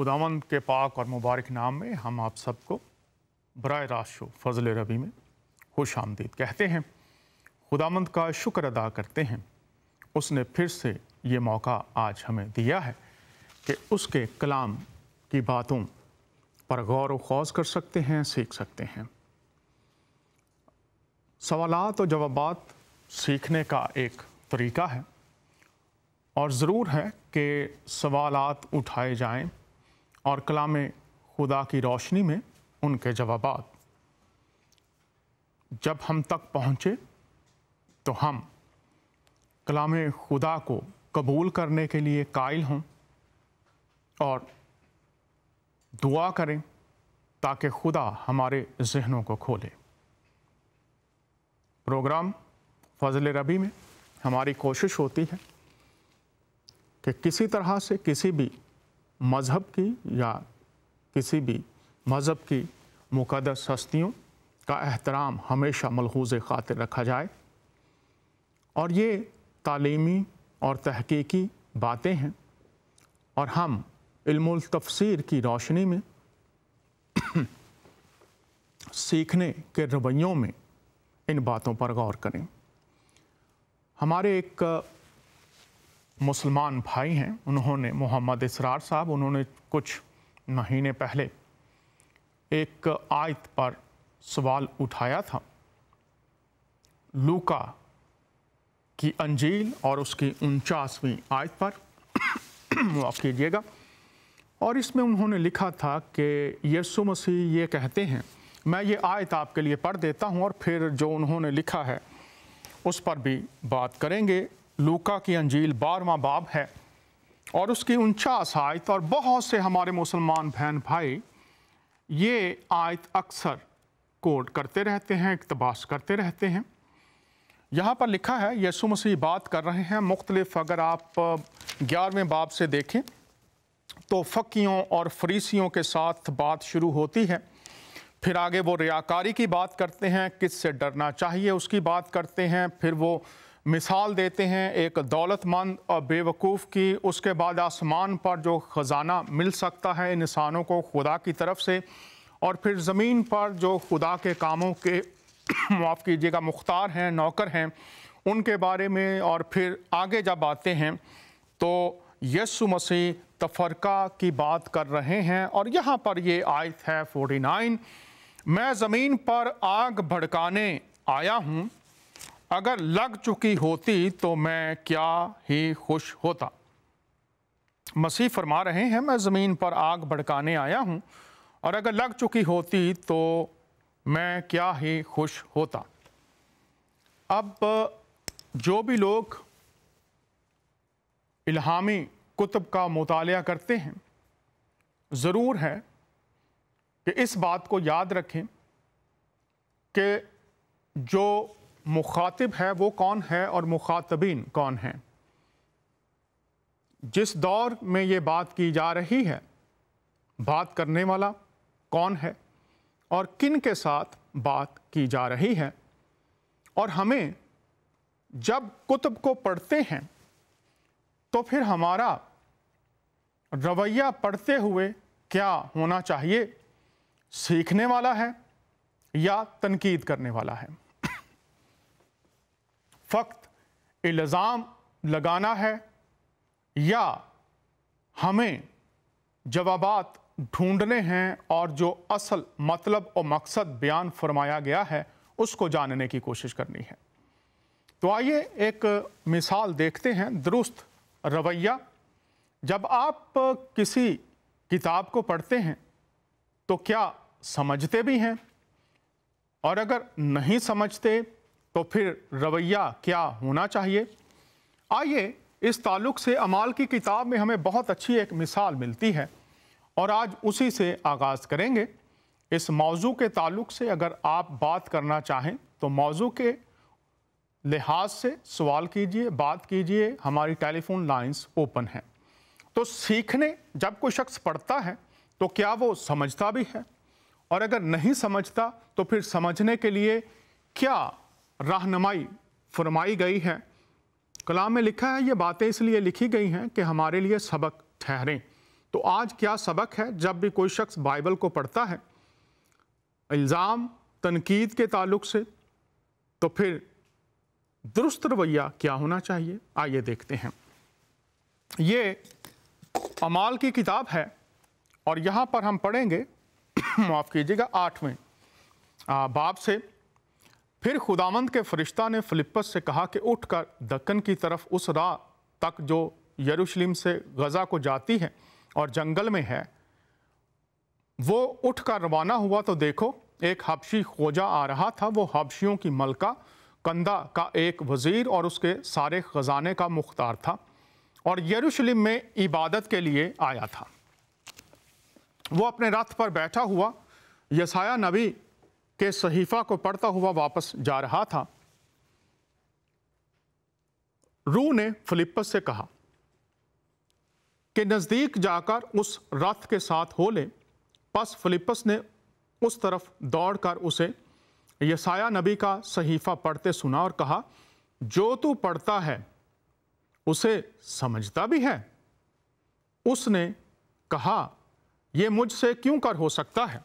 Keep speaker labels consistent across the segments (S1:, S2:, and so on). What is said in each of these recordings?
S1: खुदावंद के पाक और मुबारक नाम में हम आप सबको बर रास्त शो फजल रबी में खुश आमदीद कहते हैं खुदामंद का शुक्र अदा करते हैं उसने फिर से ये मौका आज हमें दिया है कि उसके कलाम की बातों पर गौर व खौज कर सकते हैं सीख सकते हैं सवालत और जवाब सीखने का एक तरीका है और ज़रूर है कि सवालत उठाए जाएं और कलाम खुदा की रोशनी में उनके जवाब जब हम तक पहुँचे तो हम कलाम खुदा को कबूल करने के लिए कायल हों और दुआ करें ताकि खुदा हमारे जहनों को खोले प्रोग्राम फजल रबी में हमारी कोशिश होती है कि किसी तरह से किसी भी मज़हब की या किसी भी मज़हब की मुकदस हस्तियों का अहतराम हमेशा मलहूज ख़ातिर रखा जाए और ये तालीमी और तहकीकी बातें हैं और हम इल्मुल तफसीर की रोशनी में सीखने के रवैयों में इन बातों पर गौर करें हमारे एक मुसलमान भाई हैं उन्होंने मोहम्मद इसरार साहब उन्होंने कुछ महीने पहले एक आयत पर सवाल उठाया था लूका की अंजील और उसकी उनचासवीं आयत पर माफ़ कीजिएगा और इसमें उन्होंने लिखा था कि यसु मसीह ये कहते हैं मैं ये आयत आपके लिए पढ़ देता हूँ और फिर जो उन्होंने लिखा है उस पर भी बात करेंगे लूका की अंजील बारवा बाब है और उसकी उनचास आयत और बहुत से हमारे मुसलमान बहन भाई ये आयत अक्सर कोट करते रहते हैं इकतबास करते रहते हैं यहाँ पर लिखा है यसु मसीह बात कर रहे हैं मुख्तलिफ अगर आप ग्यारहवें बाब से देखें तो फ़कीयों और फरीसियों के साथ बात शुरू होती है फिर आगे वो रियाकारी की बात करते हैं किस से डरना चाहिए उसकी बात करते हैं फिर वो मिसाल देते हैं एक दौलतमंद और बेवकूफ़ की उसके बाद आसमान पर जो ख़जाना मिल सकता है इंसानों को खुदा की तरफ से और फिर ज़मीन पर जो खुदा के कामों के माफ़ कीजिएगा मुख्तार हैं नौकर हैं उनके बारे में और फिर आगे जब आते हैं तो यसु मसीह तफरका की बात कर रहे हैं और यहाँ पर ये आयत है 49 मैं ज़मीन पर आग भड़काने आया हूँ अगर लग चुकी होती तो मैं क्या ही खुश होता मसीह फरमा रहे हैं मैं ज़मीन पर आग भड़काने आया हूँ और अगर लग चुकी होती तो मैं क्या ही खुश होता अब जो भी लोग इल्हामी कुतुब का मताल करते हैं ज़रूर है कि इस बात को याद रखें कि जो मुखातिब है वो कौन है और मुखातबीन कौन है जिस दौर में ये बात की जा रही है बात करने वाला कौन है और किन के साथ बात की जा रही है और हमें जब कुतुब को पढ़ते हैं तो फिर हमारा रवैया पढ़ते हुए क्या होना चाहिए सीखने वाला है या तनकीद करने वाला है फ़क्त इल्ज़ाम लगाना है या हमें जवाब ढूंढने हैं और जो असल मतलब और मकसद बयान फरमाया गया है उसको जानने की कोशिश करनी है तो आइए एक मिसाल देखते हैं दुरुस्त रवैया जब आप किसी किताब को पढ़ते हैं तो क्या समझते भी हैं और अगर नहीं समझते तो फिर रवैया क्या होना चाहिए आइए इस ताल्लुक से अमाल की किताब में हमें बहुत अच्छी एक मिसाल मिलती है और आज उसी से आगाज़ करेंगे इस मौजू के ताल्लुक से अगर आप बात करना चाहें तो मौजू के लिहाज से सवाल कीजिए बात कीजिए हमारी टेलीफोन लाइंस ओपन हैं तो सीखने जब कोई शख्स पढ़ता है तो क्या वो समझता भी है और अगर नहीं समझता तो फिर समझने के लिए क्या रहनमाई फरमाई गई है कलाम में लिखा है ये बातें इसलिए लिखी गई हैं कि हमारे लिए सबक ठहरें तो आज क्या सबक है जब भी कोई शख्स बाइबल को पढ़ता है इल्ज़ाम तनकीद के ताल्लुक से तो फिर दुरुस्त रवैया क्या होना चाहिए आइए देखते हैं ये अमाल की किताब है और यहाँ पर हम पढ़ेंगे माफ़ कीजिएगा आठवें बाप से फिर खुदामंद के फरिश्ता ने फिलिपस से कहा कि उठकर दक्कन की तरफ उस राह तक जो यरूशलेम से गज़ा को जाती है और जंगल में है वो उठ कर रवाना हुआ तो देखो एक हबशी खोजा आ रहा था वो हबशियों की मलका कंदा का एक वज़ीर और उसके सारे ख़जाने का मुख्तार था और यरूशलेम में इबादत के लिए आया था वो अपने रथ पर बैठा हुआ यसाया नबी के सहीफा को पढ़ता हुआ वापस जा रहा था रू ने फिलिपस से कहा कि नज़दीक जाकर उस रथ के साथ हो ले बस फिलिपस ने उस तरफ दौड़कर उसे यसाया नबी का सहीफा पढ़ते सुना और कहा जो तू पढ़ता है उसे समझता भी है उसने कहा यह मुझसे क्यों कर हो सकता है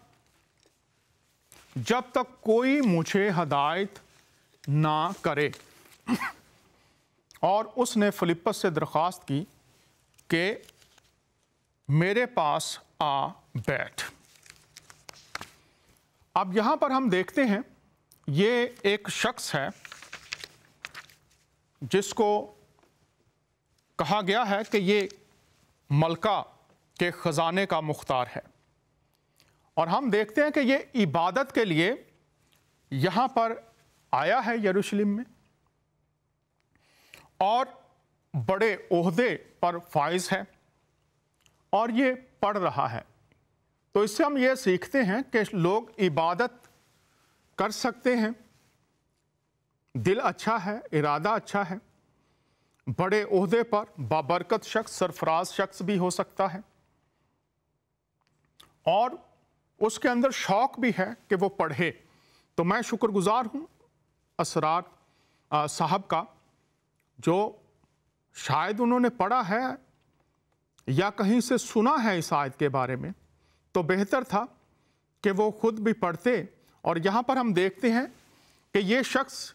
S1: जब तक कोई मुझे हदायत ना करे और उसने फिलिपस से दरख्वास्त की कि मेरे पास आ बैठ अब यहाँ पर हम देखते हैं ये एक शख्स है जिसको कहा गया है कि ये मलका के ख़जाने का मुख्तार है और हम देखते हैं कि ये इबादत के लिए यहाँ पर आया है यरूशलेम में और बड़े ओहदे पर फाइज है और ये पढ़ रहा है तो इससे हम ये सीखते हैं कि लोग इबादत कर सकते हैं दिल अच्छा है इरादा अच्छा है बड़े ओहदे पर बाबरकत शख्स सरफराज शख्स भी हो सकता है और उसके अंदर शौक भी है कि वो पढ़े तो मैं शुक्रगुजार हूँ असरार साहब का जो शायद उन्होंने पढ़ा है या कहीं से सुना है इस आयत के बारे में तो बेहतर था कि वो खुद भी पढ़ते और यहाँ पर हम देखते हैं कि ये शख्स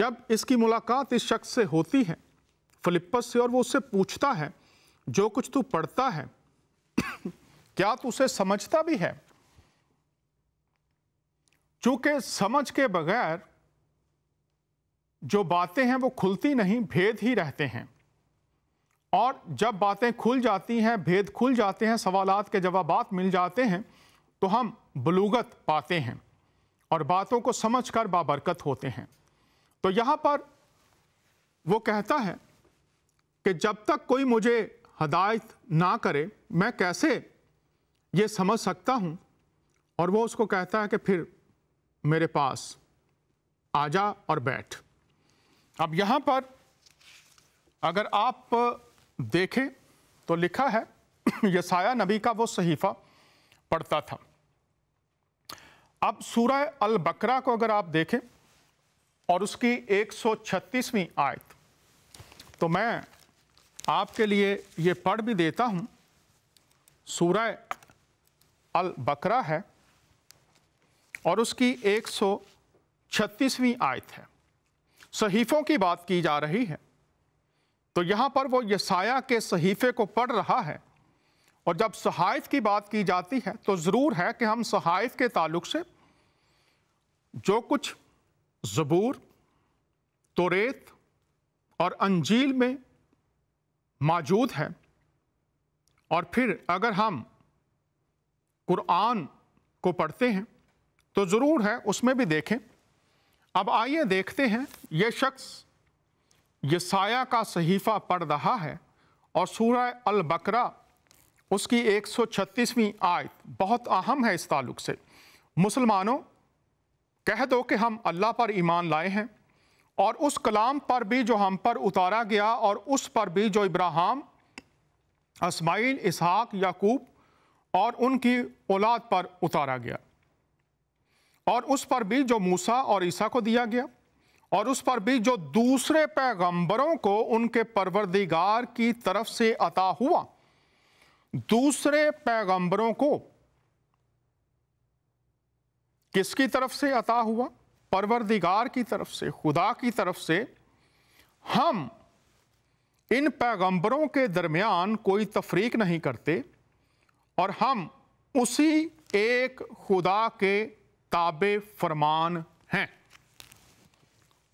S1: जब इसकी मुलाकात इस शख्स से होती है फिलिपस से और वो उससे पूछता है जो कुछ तू पढ़ता है क्या तू उसे समझता भी है चूंकि समझ के बगैर जो बातें हैं वो खुलती नहीं भेद ही रहते हैं और जब बातें खुल जाती हैं भेद खुल जाते हैं सवालात के जवाब मिल जाते हैं तो हम बलूगत पाते हैं और बातों को समझ कर बाबरकत होते हैं तो यहाँ पर वो कहता है कि जब तक कोई मुझे हदायत ना करे मैं कैसे ये समझ सकता हूँ और वो उसको कहता है कि फिर मेरे पास आ जा और बैठ अब यहाँ पर अगर आप देखें तो लिखा है यसाया नबी का वो सहीफ़ा पढ़ता था अब सूरह अल बकरा को अगर आप देखें और उसकी 136वीं आयत तो मैं आपके लिए ये पढ़ भी देता हूँ सूरह अल बकरा है और उसकी 136वीं आयत है सहीफ़ों की बात की जा रही है तो यहाँ पर वो यसाया के सहीफ़े को पढ़ रहा है और जब सहाइफ़ की बात की जाती है तो ज़रूर है कि हम सहाइफ़ के ताल्लुक से जो कुछ ज़बूर तोरेत और अंजील में मौजूद है और फिर अगर हम कुरान को पढ़ते हैं तो ज़रूर है उसमें भी देखें अब आइए देखते हैं ये शख्स ये साया का सहीफ़ा पढ़ रहा है और सूरह अल बकरा उसकी 136वीं आयत बहुत अहम है इस ताल्लुक़ से मुसलमानों कह दो कि हम अल्लाह पर ईमान लाए हैं और उस कलाम पर भी जो हम पर उतारा गया और उस पर भी जो इब्राहम इसमाइल इसहाक याकूब और उनकी औलाद पर उतारा गया और उस पर भी जो मूसा और ईसा को दिया गया और उस पर भी जो दूसरे पैगंबरों को उनके परवरदिगार की तरफ से अता हुआ दूसरे पैगंबरों को किसकी तरफ से अता हुआ परवरदिगार की तरफ से खुदा की तरफ से हम इन पैगंबरों के दरमियान कोई तफरीक नहीं करते और हम उसी एक खुदा के ताबे फरमान हैं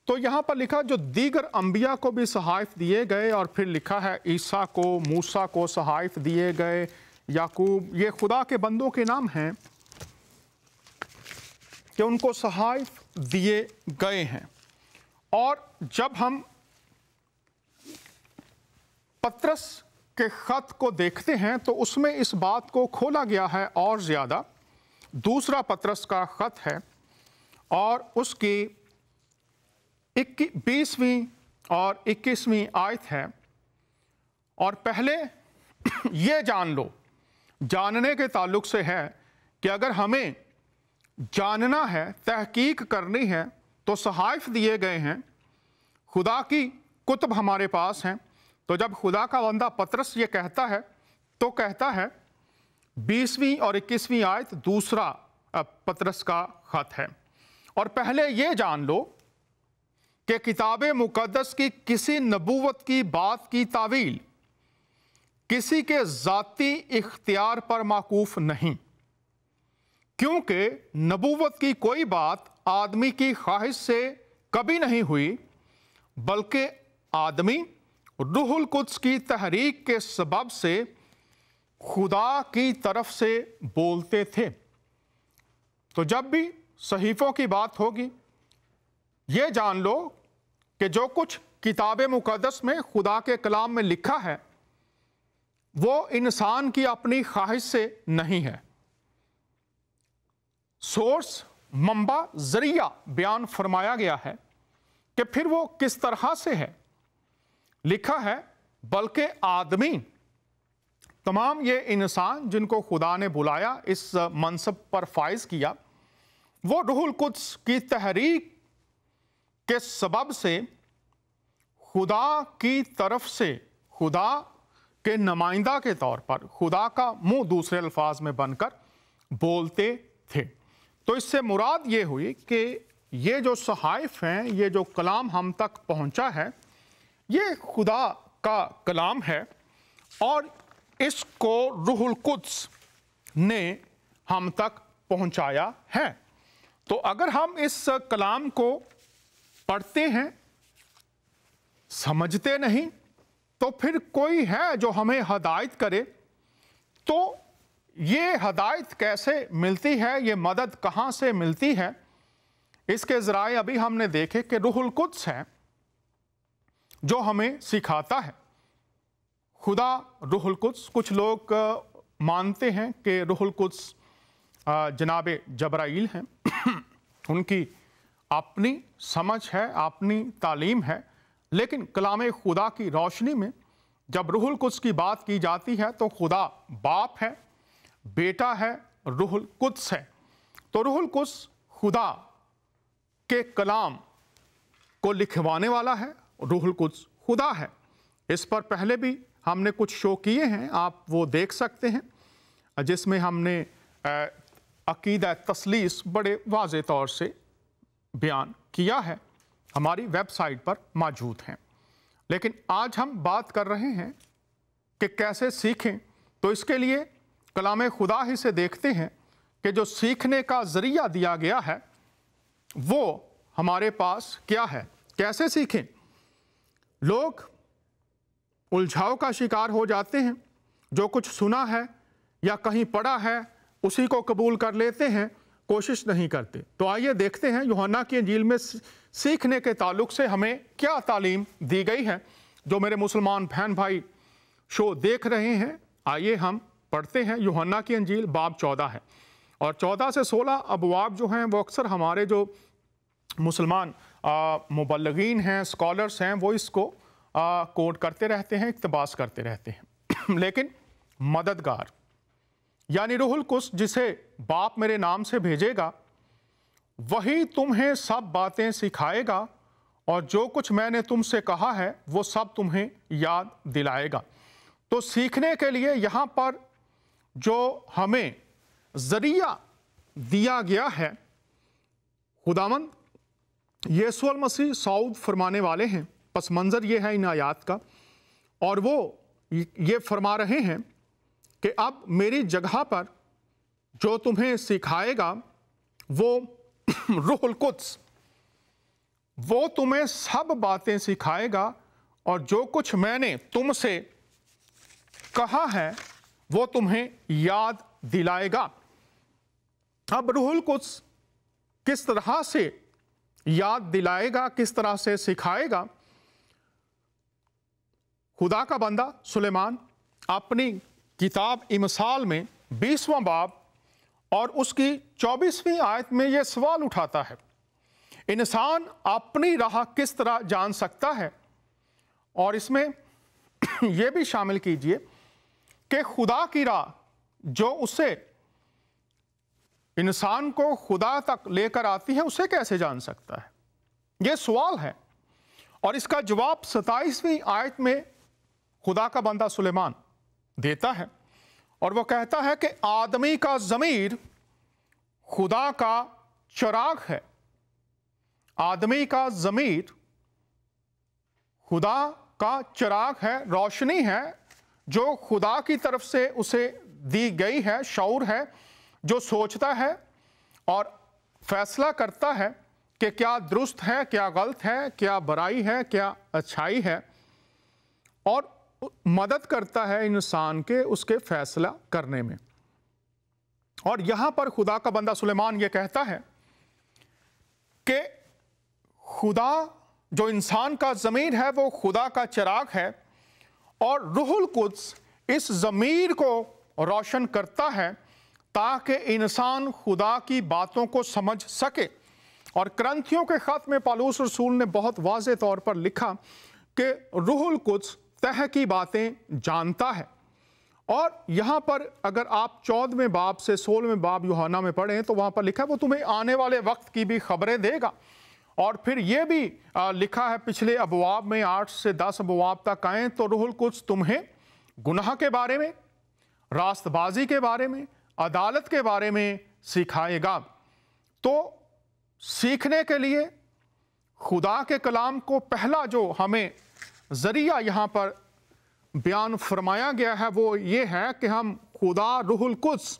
S1: तो यहाँ पर लिखा जो दीगर अंबिया को भी सहाइफ दिए गए और फिर लिखा है ईसा को मूसा को सहाइफ दिए गए याकूब ये खुदा के बंदों के नाम हैं कि उनको सहाइफ दिए गए हैं और जब हम पत्रस के ख़त को देखते हैं तो उसमें इस बात को खोला गया है और ज़्यादा दूसरा पत्रस का ख़त है और उसकी इक्की बीसवीं और इक्कीसवीं आयत है और पहले ये जान लो जानने के ताल्लुक से है कि अगर हमें जानना है तहकीक करनी है तो सहाइफ दिए गए हैं खुदा की कुतब हमारे पास हैं तो जब खुदा का वंदा पत्रस ये कहता है तो कहता है बीसवीं और इक्कीसवीं आयत दूसरा पत्रस का खत है और पहले ये जान लो कि किताब मुकदस की किसी नबूवत की बात की तावील किसी के ज़ाती इख्तियार पर माकूफ नहीं क्योंकि नबूवत की कोई बात आदमी की ख्वाहिश से कभी नहीं हुई बल्कि आदमी रूहुल कुद्स की तहरीक के सबब से खुदा की तरफ से बोलते थे तो जब भी सहीफ़ों की बात होगी ये जान लो कि जो कुछ किताब मुकदस में खुदा के कलाम में लिखा है वो इंसान की अपनी ख्वाहिश से नहीं है सोर्स मंबा जरिया बयान फरमाया गया है कि फिर वो किस तरह से है लिखा है बल्कि आदमी तमाम ये इंसान जिनको खुदा ने बुलाया इस मनसब पर फ़ाइज किया वो रूहुल कुछ की तहरीक के सबब से खुदा की तरफ से खुदा के नुमाइंदा के तौर पर खुदा का मुंह दूसरे अल्फाज में बनकर बोलते थे तो इससे मुराद ये हुई कि ये जो सहाइफ हैं ये जो कलाम हम तक पहुंचा है ये खुदा का कलाम है और इसको रूहुल कुद्स ने हम तक पहुंचाया है तो अगर हम इस कलाम को पढ़ते हैं समझते नहीं तो फिर कोई है जो हमें हदायत करे तो ये हदायत कैसे मिलती है ये मदद कहाँ से मिलती है इसके ज़राए अभी हमने देखे कि रूहुल कुद्स हैं जो हमें सिखाता है खुदा रुहुल कुछ कुछ लोग मानते हैं कि रुहुल कुछ जनाब जबराइल हैं उनकी अपनी समझ है अपनी तालीम है लेकिन कलाम खुदा की रोशनी में जब रुहुल कुछ की बात की जाती है तो खुदा बाप है बेटा है रुहुल कुछ है तो रुहुल कुछ खुदा के कलाम को लिखवाने वाला है रूहुल कुछ खुदा है इस पर पहले भी हमने कुछ शो किए हैं आप वो देख सकते हैं जिसमें हमने अकीद तसलीस बड़े वाज तौर से बयान किया है हमारी वेबसाइट पर मौजूद हैं लेकिन आज हम बात कर रहे हैं कि कैसे सीखें तो इसके लिए कलाम खुदा ही से देखते हैं कि जो सीखने का ज़रिया दिया गया है वो हमारे पास क्या है कैसे सीखें लोग उलझाव का शिकार हो जाते हैं जो कुछ सुना है या कहीं पढ़ा है उसी को कबूल कर लेते हैं कोशिश नहीं करते तो आइए देखते हैं योहन्ना की झील में सीखने के ताल्लुक से हमें क्या तालीम दी गई है जो मेरे मुसलमान बहन भाई शो देख रहे हैं आइए हम पढ़ते हैं योहन्ना की अंजील बाब चौदह है और चौदह से सोलह अबवाब जो हैं वो अक्सर हमारे जो मुसलमान मुबलगिन हैं स्कॉलर्स हैं वो इसको कोड करते रहते हैं इकतबास करते रहते हैं लेकिन मददगार यानी रुहुल कुश जिसे बाप मेरे नाम से भेजेगा वही तुम्हें सब बातें सिखाएगा और जो कुछ मैंने तुमसे कहा है वो सब तुम्हें याद दिलाएगा तो सीखने के लिए यहाँ पर जो हमें ज़रिया दिया गया है खुदामंद यसुअल मसीह सऊद फरमाने वाले हैं पस मंज़र ये है इन आयात का और वो ये फरमा रहे हैं कि अब मेरी जगह पर जो तुम्हें सिखाएगा वो रोहल कुछ वो तुम्हें सब बातें सिखाएगा और जो कुछ मैंने तुमसे कहा है वो तुम्हें याद दिलाएगा अब रोहल कुछ किस तरह से याद दिलाएगा किस तरह से सिखाएगा खुदा का बंदा सुलेमान अपनी किताब इमसाल में बीसवां बाब और उसकी चौबीसवीं आयत में यह सवाल उठाता है इंसान अपनी राह किस तरह जान सकता है और इसमें यह भी शामिल कीजिए कि खुदा की राह जो उसे इंसान को खुदा तक लेकर आती है उसे कैसे जान सकता है यह सवाल है और इसका जवाब सताईसवीं आयत में खुदा का बंदा सुलेमान देता है और वह कहता है कि आदमी का ज़मीर खुदा का चराग है आदमी का ज़मीर खुदा का चराग है रोशनी है जो खुदा की तरफ से उसे दी गई है शौर है जो सोचता है और फैसला करता है कि क्या दुरुस्त है क्या गलत है क्या बुराई है क्या अच्छाई है और मदद करता है इंसान के उसके फैसला करने में और यहाँ पर खुदा का बंदा सुलेमान ये कहता है कि खुदा जो इंसान का ज़मीर है वो खुदा का चिराग है और रूहुल कुद्स इस ज़मीर को रोशन करता है ताकि इंसान खुदा की बातों को समझ सके और क्रंथियों के ख़त में पालूस रसूल ने बहुत वाज तौर पर लिखा कि रूहुल कुछ तह की बातें जानता है और यहाँ पर अगर आप चौदहवें बाप से सोलहवें बाप योहाना में पढ़ें तो वहाँ पर लिखा है वो तुम्हें आने वाले वक्त की भी खबरें देगा और फिर ये भी लिखा है पिछले अबवाब में आठ से दस अबवाब तक आएँ तो रुहुल कुछ तुम्हें गुनाह के बारे में रास्तबाजी के बारे में अदालत के बारे में सिखाएगा तो सीखने के लिए खुदा के कलाम को पहला जो हमें ज़रिया यहाँ पर बयान फरमाया गया है वो ये है कि हम खुदा रुहुल कुस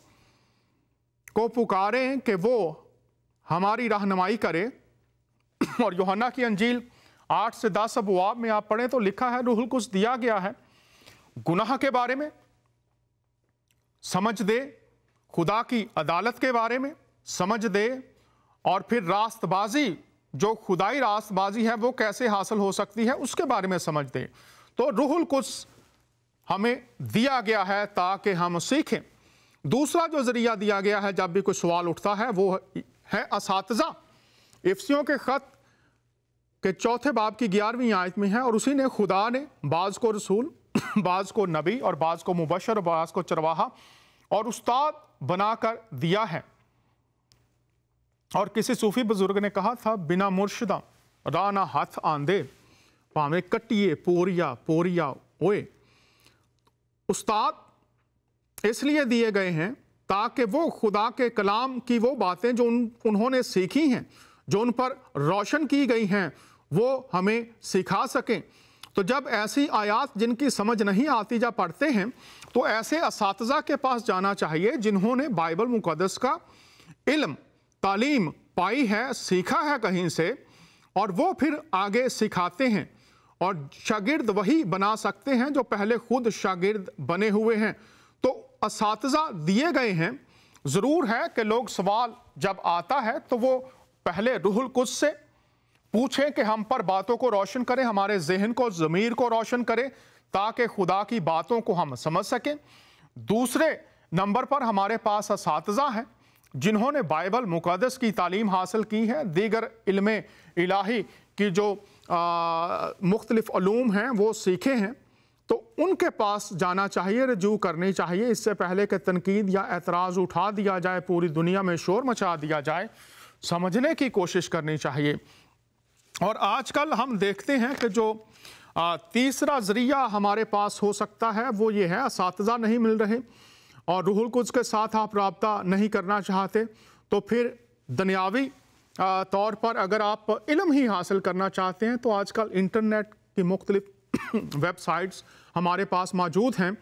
S1: को पुकारें कि वो हमारी रहनुमाई करे और योहना की अंजील आठ से दस अबवाब में आप पढ़ें तो लिखा है रुहुल कुछ दिया गया है गुनाह के बारे में समझ दे खुदा की अदालत के बारे में समझ दे और फिर रास्तबाजी जो खुदाई रास्तबाजी है वो कैसे हासिल हो सकती है उसके बारे में समझ दे तो रूहुल कुछ हमें दिया गया है ताकि हम सीखें दूसरा जो ज़रिया दिया गया है जब भी कोई सवाल उठता है वो है इस इफ्सियों के ख़त के चौथे बाब की ग्यारहवीं आयत में है और उसी ने खुदा ने बाज़ को रसूल बाज़ को नबी और बाज़ को मुबशर और बाज़ को चरवाहा और उस्ताद बनाकर दिया है और किसी सूफी बुजुर्ग ने कहा था बिना मुर्शदा राना हाथ आंदे भावे कटिए पोरिया पोरिया ओए उस्ताद इसलिए दिए गए हैं ताकि वो खुदा के कलाम की वो बातें जो उन उन्होंने सीखी हैं जो उन पर रोशन की गई हैं वो हमें सिखा सकें तो जब ऐसी आयात जिनकी समझ नहीं आती जब पढ़ते हैं तो ऐसे इस के पास जाना चाहिए जिन्होंने बाइबल मुकदस का इल्म तालीम पाई है सीखा है कहीं से और वो फिर आगे सिखाते हैं और शागिर्द वही बना सकते हैं जो पहले खुद शागिर्द बने हुए हैं तो इस दिए गए हैं ज़रूर है कि लोग सवाल जब आता है तो वो पहले रुहुल कुछ से पूछें कि हम पर बातों को रोशन करें हमारे जहन को ज़मीर को रोशन करें ताकि खुदा की बातों को हम समझ सकें दूसरे नंबर पर हमारे पास इस हैं जिन्होंने बाइबल मुकदस की तालीम हासिल की है दीगर इल्म इलाही की जो मुख्तलिफ़ हैं वो सीखे हैं तो उनके पास जाना चाहिए रजू करनी चाहिए इससे पहले कि तनकीद या एतराज़ उठा दिया जाए पूरी दुनिया में शोर मचा दिया जाए समझने की कोशिश करनी चाहिए और आजकल हम देखते हैं कि जो आ, तीसरा जरिया हमारे पास हो सकता है वो ये है इस नहीं मिल रहे और रूहुल कुछ के साथ आप रबता नहीं करना चाहते तो फिर दुनियावी तौर पर अगर आप इलम ही हासिल करना चाहते हैं तो आजकल इंटरनेट की मुख्तलिफ वेबसाइट्स हमारे पास मौजूद हैं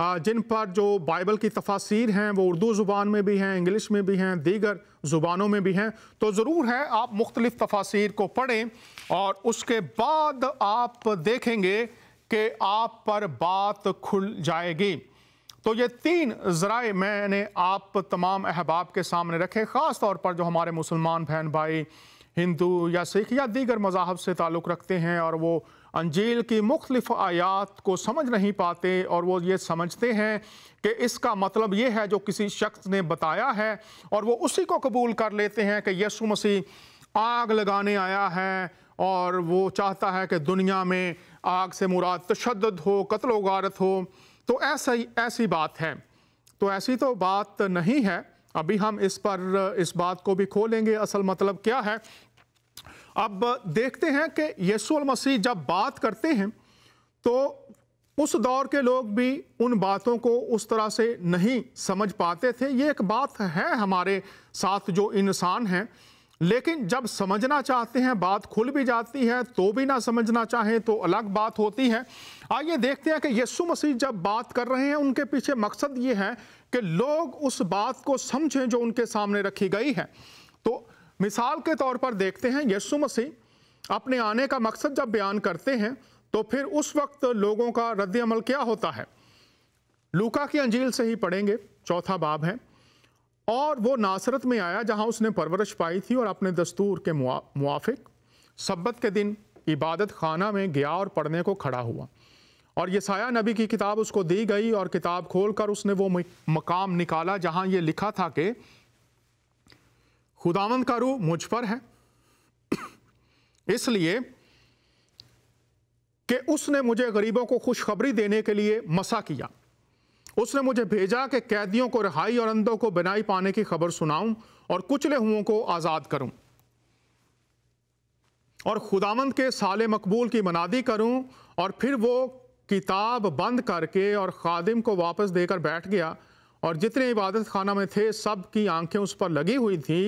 S1: जिन पर जो बाइबल की तफासिर हैं वो उर्दू ज़ुबान में भी हैं इंग्लिश में भी हैं दीगर ज़ुबानों में भी हैं तो ज़रूर है आप मुख्तलिफ़ तफासिर को पढ़ें और उसके बाद आप देखेंगे कि आप पर बात खुल जाएगी तो ये तीन ज़राए मैंने आप तमाम अहबाब के सामने रखे ख़ास तौर पर जो हमारे मुसलमान बहन भाई हिंदू या सिख या दीगर मजाहब से ताल्लुक़ रखते हैं और वो अंजील की मुख्तलिफ आयात को समझ नहीं पाते और वो ये समझते हैं कि इसका मतलब ये है जो किसी शख्स ने बताया है और वो उसी को कबूल कर लेते हैं कि यसु मसीह आग लगाने आया है और वो चाहता है कि दुनिया में आग से मुराद तशद हो कत्ल वारत हो तो ऐसा ही ऐसी बात है तो ऐसी तो बात नहीं है अभी हम इस पर इस बात को भी खोलेंगे असल मतलब क्या है अब देखते हैं कि यसुल मसीह जब बात करते हैं तो उस दौर के लोग भी उन बातों को उस तरह से नहीं समझ पाते थे ये एक बात है हमारे साथ जो इंसान हैं लेकिन जब समझना चाहते हैं बात खुल भी जाती है तो भी ना समझना चाहें तो अलग बात होती है आइए देखते हैं कि यीशु मसीह जब बात कर रहे हैं उनके पीछे मकसद ये है कि लोग उस बात को समझें जो उनके सामने रखी गई है तो मिसाल के तौर पर देखते हैं यीशु मसीह अपने आने का मकसद जब बयान करते हैं तो फिर उस वक्त लोगों का रद्द अमल क्या होता है लूका की अंजील से ही पढ़ेंगे चौथा बाब है और वो नासरत में आया जहां उसने परवरिश पाई थी और अपने दस्तूर के मुआ, मुआफिक सब्बत के दिन इबादत खाना में गया और पढ़ने को खड़ा हुआ और ये साया नबी की किताब उसको दी गई और किताब खोलकर उसने वो मकाम निकाला जहां ये लिखा था कि खुदावंत का रूह मुझ पर है इसलिए कि उसने मुझे गरीबों को खुशखबरी देने के लिए मसा किया उसने मुझे भेजा कि कैदियों को रिहाई और अंधों को बिनाई पाने की खबर सुनाऊं और कुचले हुओं को आज़ाद करूं और खुदामंद के साले मकबूल की मनादी करूं और फिर वो किताब बंद करके और खादिम को वापस देकर बैठ गया और जितने इबादत खाना में थे सब की आंखें उस पर लगी हुई थी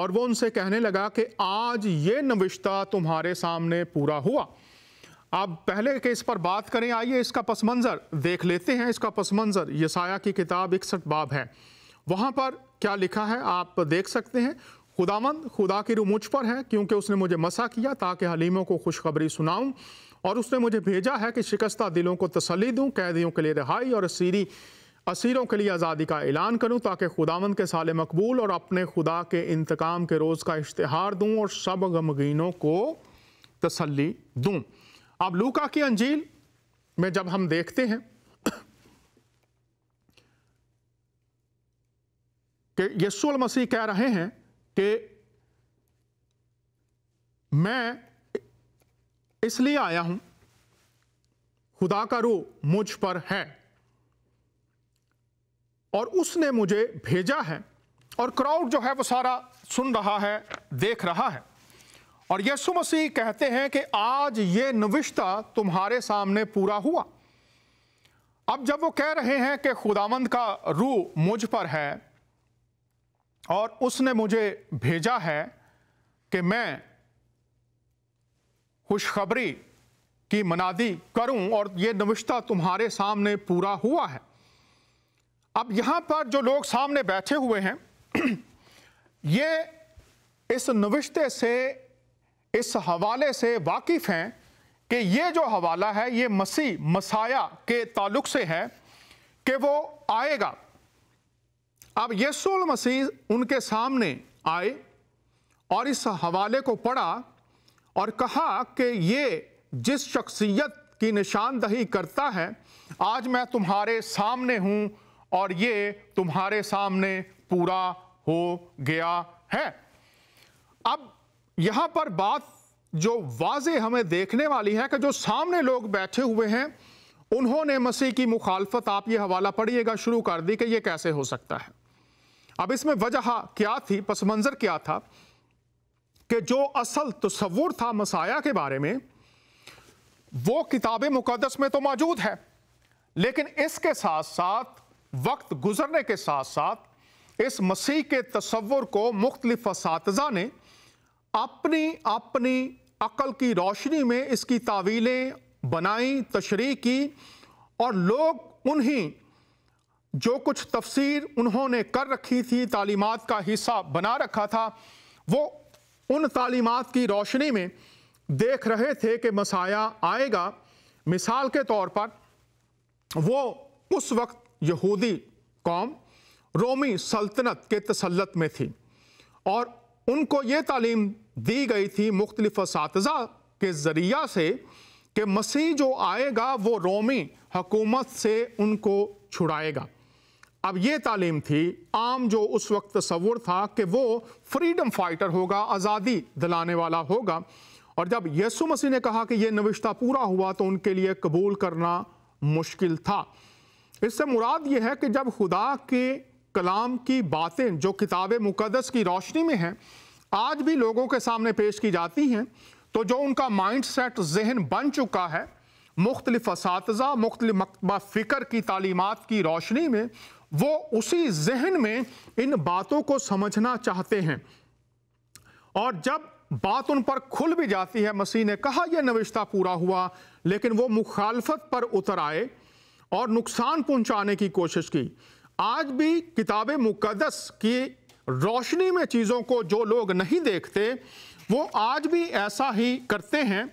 S1: और वो उनसे कहने लगा कि आज ये नविश्ता तुम्हारे सामने पूरा हुआ आप पहले के इस पर बात करें आइए इसका पस मंज़र देख लेते हैं इसका पस मंज़र यसाया की किताब इकसठ बाब है वहाँ पर क्या लिखा है आप देख सकते हैं खुदामंद खुदा की रू मुझ पर है क्योंकि उसने मुझे मसा किया ताकि हलीमों को खुशखबरी सुनाऊँ और उसने मुझे भेजा है कि शिकस्ता दिलों को तसली दूँ कैदियों के लिए रिहाई और सीरी असीरों के लिए आज़ादी का ऐलान करूं ताकि खुदावंद के साल मकबूल और अपने खुदा के इंतकाम के रोज़ का इश्तहार दूँ और सब गमगीनों को तसली दूँ अब लूका की अंजील में जब हम देखते हैं कि यसूल मसीह कह रहे हैं कि मैं इसलिए आया हूं खुदा का रूह मुझ पर है और उसने मुझे भेजा है और क्राउड जो है वो सारा सुन रहा है देख रहा है और यीशु मसीह कहते हैं कि आज ये नविश्ता तुम्हारे सामने पूरा हुआ अब जब वो कह रहे हैं कि खुदावंद का रूह मुझ पर है और उसने मुझे भेजा है कि मैं खुशखबरी की मनादी करूं और ये नविश्ता तुम्हारे सामने पूरा हुआ है अब यहाँ पर जो लोग सामने बैठे हुए हैं ये इस नविश्ते से इस हवाले से वाकिफ़ हैं कि ये जो हवाला है ये मसीह मसाया के ताल्लुक से है कि वो आएगा अब यसूल मसीह उनके सामने आए और इस हवाले को पढ़ा और कहा कि ये जिस शख्सियत की निशानदही करता है आज मैं तुम्हारे सामने हूँ और ये तुम्हारे सामने पूरा हो गया है अब यहां पर बात जो वाजे हमें देखने वाली है कि जो सामने लोग बैठे हुए हैं उन्होंने मसीह की मुखालफत आप ये हवाला पढ़िएगा शुरू कर दी कि ये कैसे हो सकता है अब इसमें वजह क्या थी पस मंज़र क्या था कि जो असल तस्वुर था मसाया के बारे में वो किताब मुकदस में तो मौजूद है लेकिन इसके साथ साथ वक्त गुजरने के साथ साथ इस मसीह के तस्वुर को मुख्तलिफ इस ने अपनी अपनी अकल की रोशनी में इसकी तावीलें बनाई तशरी की और लोग उन्हीं जो कुछ तफसीर उन्होंने कर रखी थी तालीमत का हिस्सा बना रखा था वो उन तालीमत की रोशनी में देख रहे थे कि मसाया आएगा मिसाल के तौर पर वो उस वक्त यहूदी कौम रोमी सल्तनत के तसलत में थी और उनको ये तालीम दी गई थी मुख्तलिफ इस के ज़रिया से कि मसीह जो आएगा वो रोमी हकूमत से उनको छुड़ाएगा अब ये तालीम थी आम जो उस वक्त तस्वुर था कि वो फ्रीडम फाइटर होगा आज़ादी दिलाने वाला होगा और जब यसु मसीह ने कहा कि यह नविश्ता पूरा हुआ तो उनके लिए कबूल करना मुश्किल था इससे मुराद ये है कि जब खुदा के कलाम की बातें जो किताब मुकदस की रोशनी में हैं आज भी लोगों के सामने पेश की जाती हैं तो जो उनका माइंड सेट जहन बन चुका है मुख्तलिफ इस मुख्तलि मकबा फ़िक्र की तालीमत की रोशनी में वो उसी जहन में इन बातों को समझना चाहते हैं और जब बात उन पर खुल भी जाती है मसीह ने कहा यह नविश्ता पूरा हुआ लेकिन वो मुखालफत पर उतर आए और नुकसान पहुंचाने की कोशिश की आज भी किताब मुकदस की रोशनी में चीज़ों को जो लोग नहीं देखते वो आज भी ऐसा ही करते हैं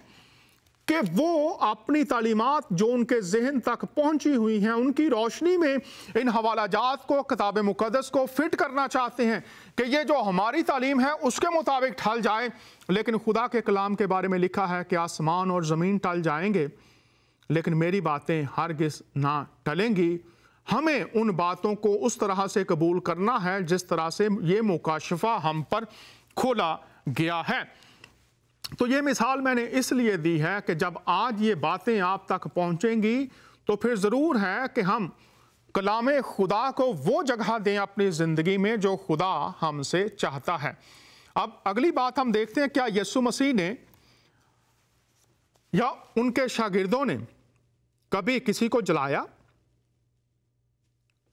S1: कि वो अपनी तालीमत जो उनके जहन तक पहुंची हुई हैं उनकी रोशनी में इन हवाला जात को किताब मुकदस को फिट करना चाहते हैं कि ये जो हमारी तालीम है उसके मुताबिक ढल जाए लेकिन खुदा के कलाम के बारे में लिखा है कि आसमान और ज़मीन टल जाएंगे लेकिन मेरी बातें हरगिज ना टलेंगी हमें उन बातों को उस तरह से कबूल करना है जिस तरह से ये मुकाशफा हम पर खोला गया है तो ये मिसाल मैंने इसलिए दी है कि जब आज ये बातें आप तक पहुंचेंगी तो फिर ज़रूर है कि हम कलाम खुदा को वो जगह दें अपनी ज़िंदगी में जो खुदा हमसे चाहता है अब अगली बात हम देखते हैं क्या यसु मसीह ने या उनके शागिर्दों ने कभी किसी को जलाया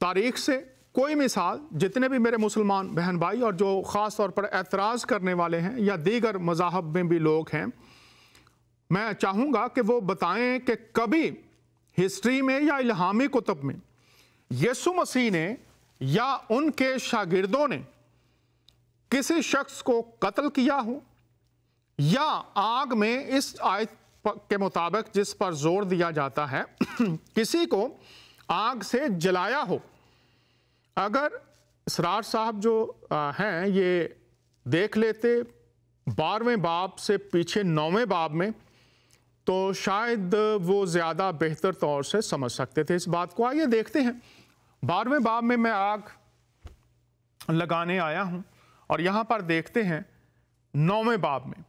S1: तारीख से कोई मिसाल जितने भी मेरे मुसलमान बहन भाई और जो ख़ास तौर पर एतराज़ करने वाले हैं या दीगर मजाहब में भी लोग हैं मैं चाहूँगा कि वो बताएं कि कभी हिस्ट्री में या इलाहामी कुतब में यसु मसीह ने या उनके शागिर्दों ने किसी शख्स को कत्ल किया हो या आग में इस आयत के मुताबिक जिस पर जोर दिया जाता है किसी को आग से जलाया हो अगर इसरार साहब जो हैं ये देख लेते बारहवें बाब से पीछे नौवें बाब में तो शायद वो ज़्यादा बेहतर तौर से समझ सकते थे इस बात को आइए देखते हैं बारहवें बाब में मैं आग लगाने आया हूँ और यहाँ पर देखते हैं नौवें बाब में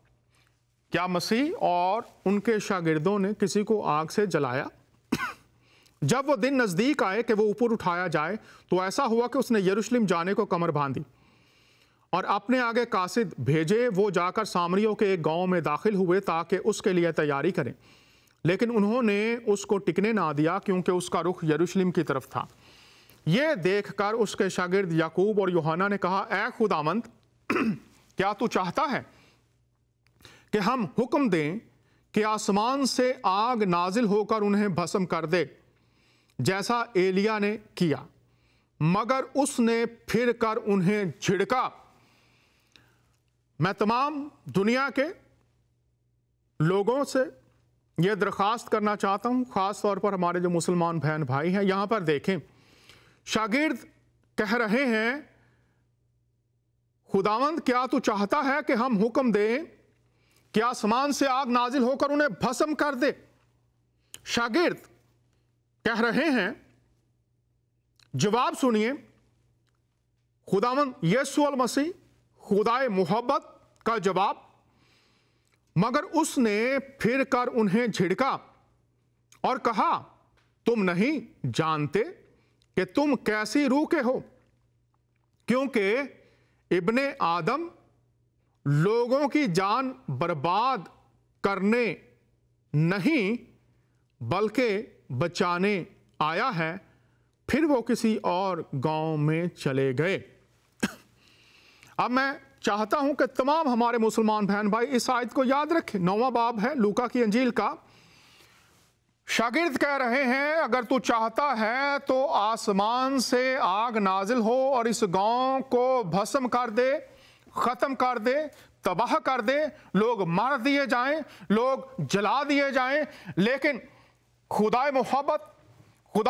S1: क्या मसीह और उनके शागिर्दों ने किसी को आग से जलाया जब वो दिन नज़दीक आए कि वो ऊपर उठाया जाए तो ऐसा हुआ कि उसने यरूशलेम जाने को कमर बांधी और अपने आगे कासिद भेजे वो जाकर सामरियों के एक गाँव में दाखिल हुए ताकि उसके लिए तैयारी करें लेकिन उन्होंने उसको टिकने ना दिया क्योंकि उसका रुख यरूशलेम की तरफ था ये देखकर उसके शागिर्द याकूब और योहाना ने कहा ए खुदामंद क्या तू चाहता है कि हम हुक्म दें कि आसमान से आग नाजिल होकर उन्हें भस्म कर दे जैसा एलिया ने किया मगर उसने फिर कर उन्हें झिड़का मैं तमाम दुनिया के लोगों से यह दरख्वास्त करना चाहता हूं ख़ास तौर पर हमारे जो मुसलमान बहन भाई हैं यहां पर देखें शागिर्द कह रहे हैं खुदावंद क्या तू चाहता है कि हम हुक्म दें कि आसमान से आग नाजिल होकर उन्हें भस्म कर दे शागिर्द कह रहे हैं जवाब सुनिए खुदावन यसुअल मसीह खुदाए मोहब्बत का जवाब मगर उसने फिर कर उन्हें झिड़का और कहा तुम नहीं जानते कि तुम कैसी रूह के हो क्योंकि इब्ने आदम लोगों की जान बर्बाद करने नहीं बल्कि बचाने आया है फिर वो किसी और गांव में चले गए अब मैं चाहता हूं कि तमाम हमारे मुसलमान बहन भाई इस आयत को याद रखें नौवा बाब है लूका की अंजील का शागिर्द कह रहे हैं अगर तू चाहता है तो आसमान से आग नाजिल हो और इस गांव को भस्म कर दे खत्म कर दे तबाह कर दे लोग मार दिए जाएं लोग जला दिए जाएं लेकिन खुदा मोहब्बत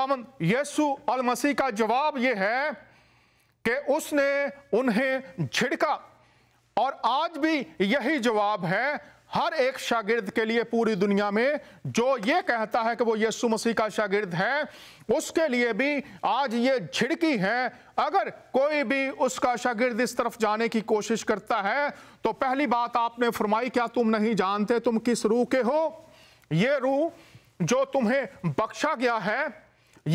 S1: मंद यसु अल मसीह का जवाब यह है कि उसने उन्हें झिड़का और आज भी यही जवाब है हर एक शागिर्द के लिए पूरी दुनिया में जो ये कहता है कि वो यीशु मसीह का शागिर्द है उसके लिए भी आज ये झिड़की है अगर कोई भी उसका शागिर्द इस तरफ जाने की कोशिश करता है तो पहली बात आपने फरमाई क्या तुम नहीं जानते तुम किस रूह के हो ये रूह जो तुम्हें बख्शा गया है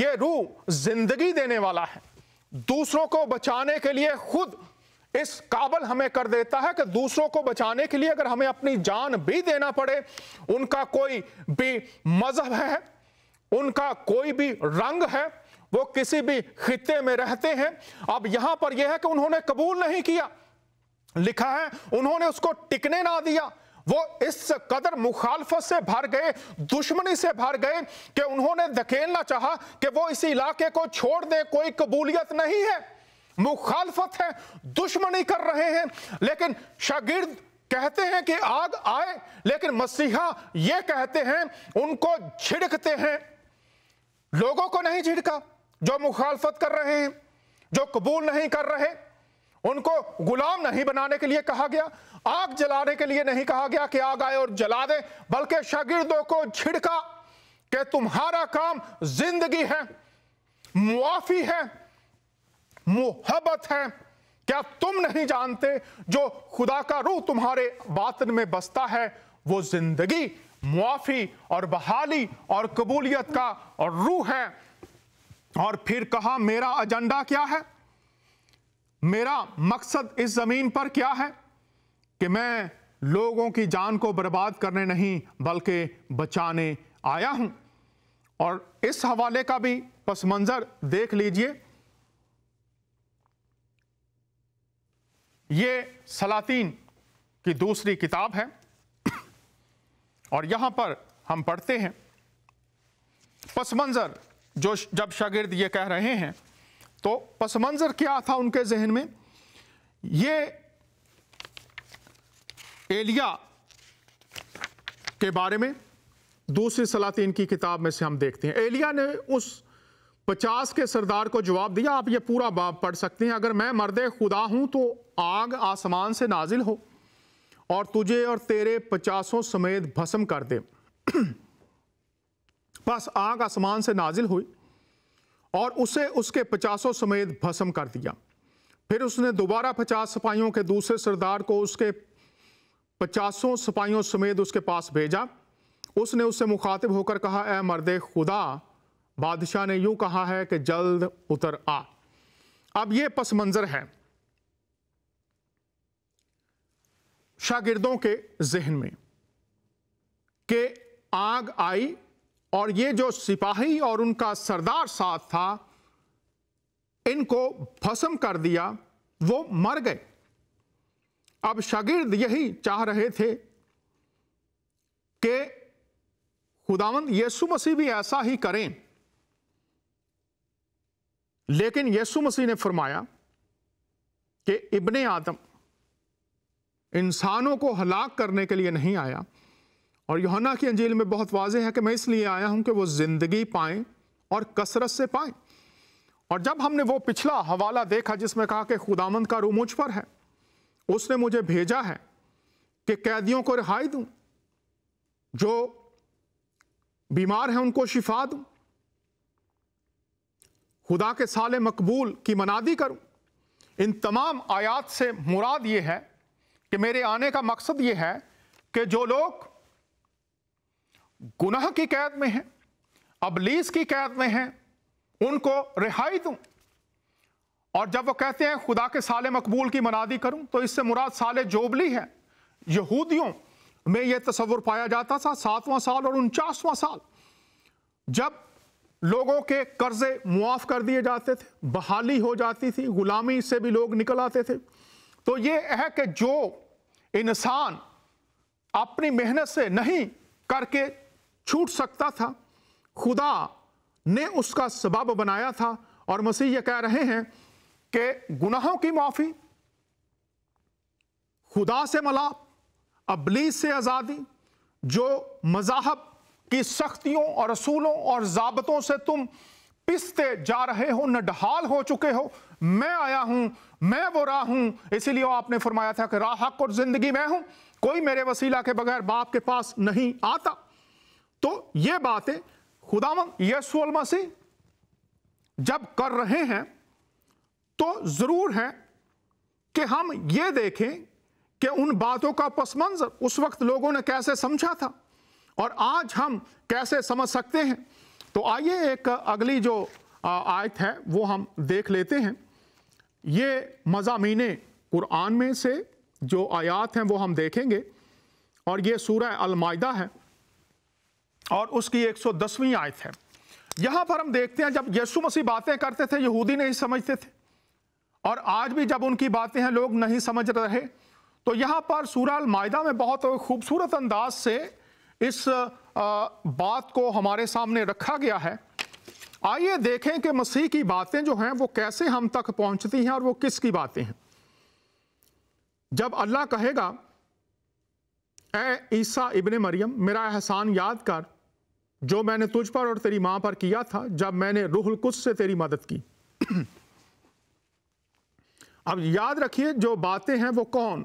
S1: ये रूह जिंदगी देने वाला है दूसरों को बचाने के लिए खुद इस काबल हमें कर देता है कि दूसरों को बचाने के लिए अगर हमें अपनी जान भी देना पड़े उनका कोई भी मजहब है उनका कोई भी रंग है वो किसी भी खिते में रहते हैं अब यहां पर यह है कि उन्होंने कबूल नहीं किया लिखा है उन्होंने उसको टिकने ना दिया वो इस कदर मुखालफत से भर गए दुश्मनी से भर गए कि उन्होंने धकेलना चाहा कि वो इस इलाके को छोड़ दे कोई कबूलियत नहीं है मुखालफत है दुश्मनी कर रहे हैं लेकिन शागिर्द कहते हैं कि आग आए लेकिन मसीहा ये कहते हैं उनको झिड़कते हैं लोगों को नहीं झिड़का जो मुखालफत कर रहे हैं जो कबूल नहीं कर रहे उनको गुलाम नहीं बनाने के लिए कहा गया आग जलाने के लिए नहीं कहा गया कि आग आए और जला दे बल्कि शागिर्दों को झिड़का कि तुम्हारा काम जिंदगी है मुआफी है मोहब्बत है क्या तुम नहीं जानते जो खुदा का रूह तुम्हारे बातन में बसता है वो जिंदगी मुआफी और बहाली और कबूलियत का और रूह है और फिर कहा मेरा एजेंडा क्या है मेरा मकसद इस जमीन पर क्या है कि मैं लोगों की जान को बर्बाद करने नहीं बल्कि बचाने आया हूं और इस हवाले का भी पस मंज़र देख लीजिए ये सलातीन की दूसरी किताब है और यहाँ पर हम पढ़ते हैं पस मंज़र जो जब शागिर्द ये कह रहे हैं तो पस मंज़र क्या था उनके जहन में ये एलिया के बारे में दूसरी सलातीन की किताब में से हम देखते हैं एलिया ने उस पचास के सरदार को जवाब दिया आप ये पूरा बाब पढ़ सकते हैं अगर मैं मर्द खुदा हूं तो आग आसमान से नाजिल हो और तुझे और तेरे पचासों समेत भस्म कर दे बस आग आसमान से नाजिल हुई और उसे उसके पचासों समेत भस्म कर दिया फिर उसने दोबारा पचास सिपाहियों के दूसरे सरदार को उसके पचासों सिपाहियों समेत उसके पास भेजा उसने उससे मुखातिब होकर कहा ए मर्द खुदा बादशाह ने यूं कहा है कि जल्द उतर आ अब यह पस मंजर है शागिर्दों के जहन में कि आग आई और ये जो सिपाही और उनका सरदार साथ था इनको भस्म कर दिया वो मर गए अब शागिर्द यही चाह रहे थे कि खुदावंद यीशु मसीह भी ऐसा ही करें लेकिन यीशु मसीह ने फरमाया कि इबन आदम इंसानों को हलाक करने के लिए नहीं आया और योहना की अंजील में बहुत वाजे है कि मैं इसलिए आया हूं कि वो ज़िंदगी पाएं और कसरत से पाए और जब हमने वो पिछला हवाला देखा जिसमें कहा कि खुदामंद का रू मुझ पर है उसने मुझे भेजा है कि कैदियों को रिहाई दूं जो बीमार हैं उनको शिफा दूं खुदा के साल मकबूल की मनादी करूं इन तमाम आयात से मुराद ये है कि मेरे आने का मकसद ये है कि जो लोग गुनाह की कैद में हैं अबलीस की कैद में हैं उनको रिहाई दूं और जब वो कहते हैं खुदा के साल मकबूल की मनादी करूं तो इससे मुराद साल जोबली है यहूदियों में यह तस्वुर पाया जाता था सातवां साल और उनचासवां साल जब लोगों के कर्जे मुआफ़ कर दिए जाते थे बहाली हो जाती थी ग़ुलामी से भी लोग निकल आते थे तो ये है कि जो इंसान अपनी मेहनत से नहीं करके छूट सकता था खुदा ने उसका सबब बनाया था और मसीह ये कह रहे हैं कि गुनाहों की माफ़ी खुदा से मलाप अबलीस से आज़ादी जो मजाहब की सख्तियों और असूलों और जबतों से तुम पिसते जा रहे हो नडहाल हो चुके हो मैं आया हूं मैं वो राह हूं इसीलिए आपने फरमाया था कि राह हक और जिंदगी मैं हूं कोई मेरे वसीला के बगैर बाप के पास नहीं आता तो ये बातें खुदाम यसुल मसीह जब कर रहे हैं तो ज़रूर है कि हम ये देखें कि उन बातों का पस मंज़र उस वक्त लोगों ने कैसे समझा था और आज हम कैसे समझ सकते हैं तो आइए एक अगली जो आयत है वो हम देख लेते हैं ये मजामी कुरान में से जो आयात हैं वो हम देखेंगे और ये सूरह अलमायदा है और उसकी 110वीं आयत है यहाँ पर हम देखते हैं जब यीशु मसीह बातें करते थे यहूदी नहीं समझते थे और आज भी जब उनकी बातें हैं लोग नहीं समझ रहे तो यहाँ पर सूरह अलमायदा में बहुत खूबसूरत अंदाज से इस बात को हमारे सामने रखा गया है आइए देखें कि मसीह की बातें जो हैं वो कैसे हम तक पहुंचती हैं और वो किसकी बातें हैं जब अल्लाह कहेगा ए ईसा इबन मरियम मेरा एहसान याद कर जो मैंने तुझ पर और तेरी माँ पर किया था जब मैंने रूहुल कुछ से तेरी मदद की अब याद रखिए जो बातें हैं वो कौन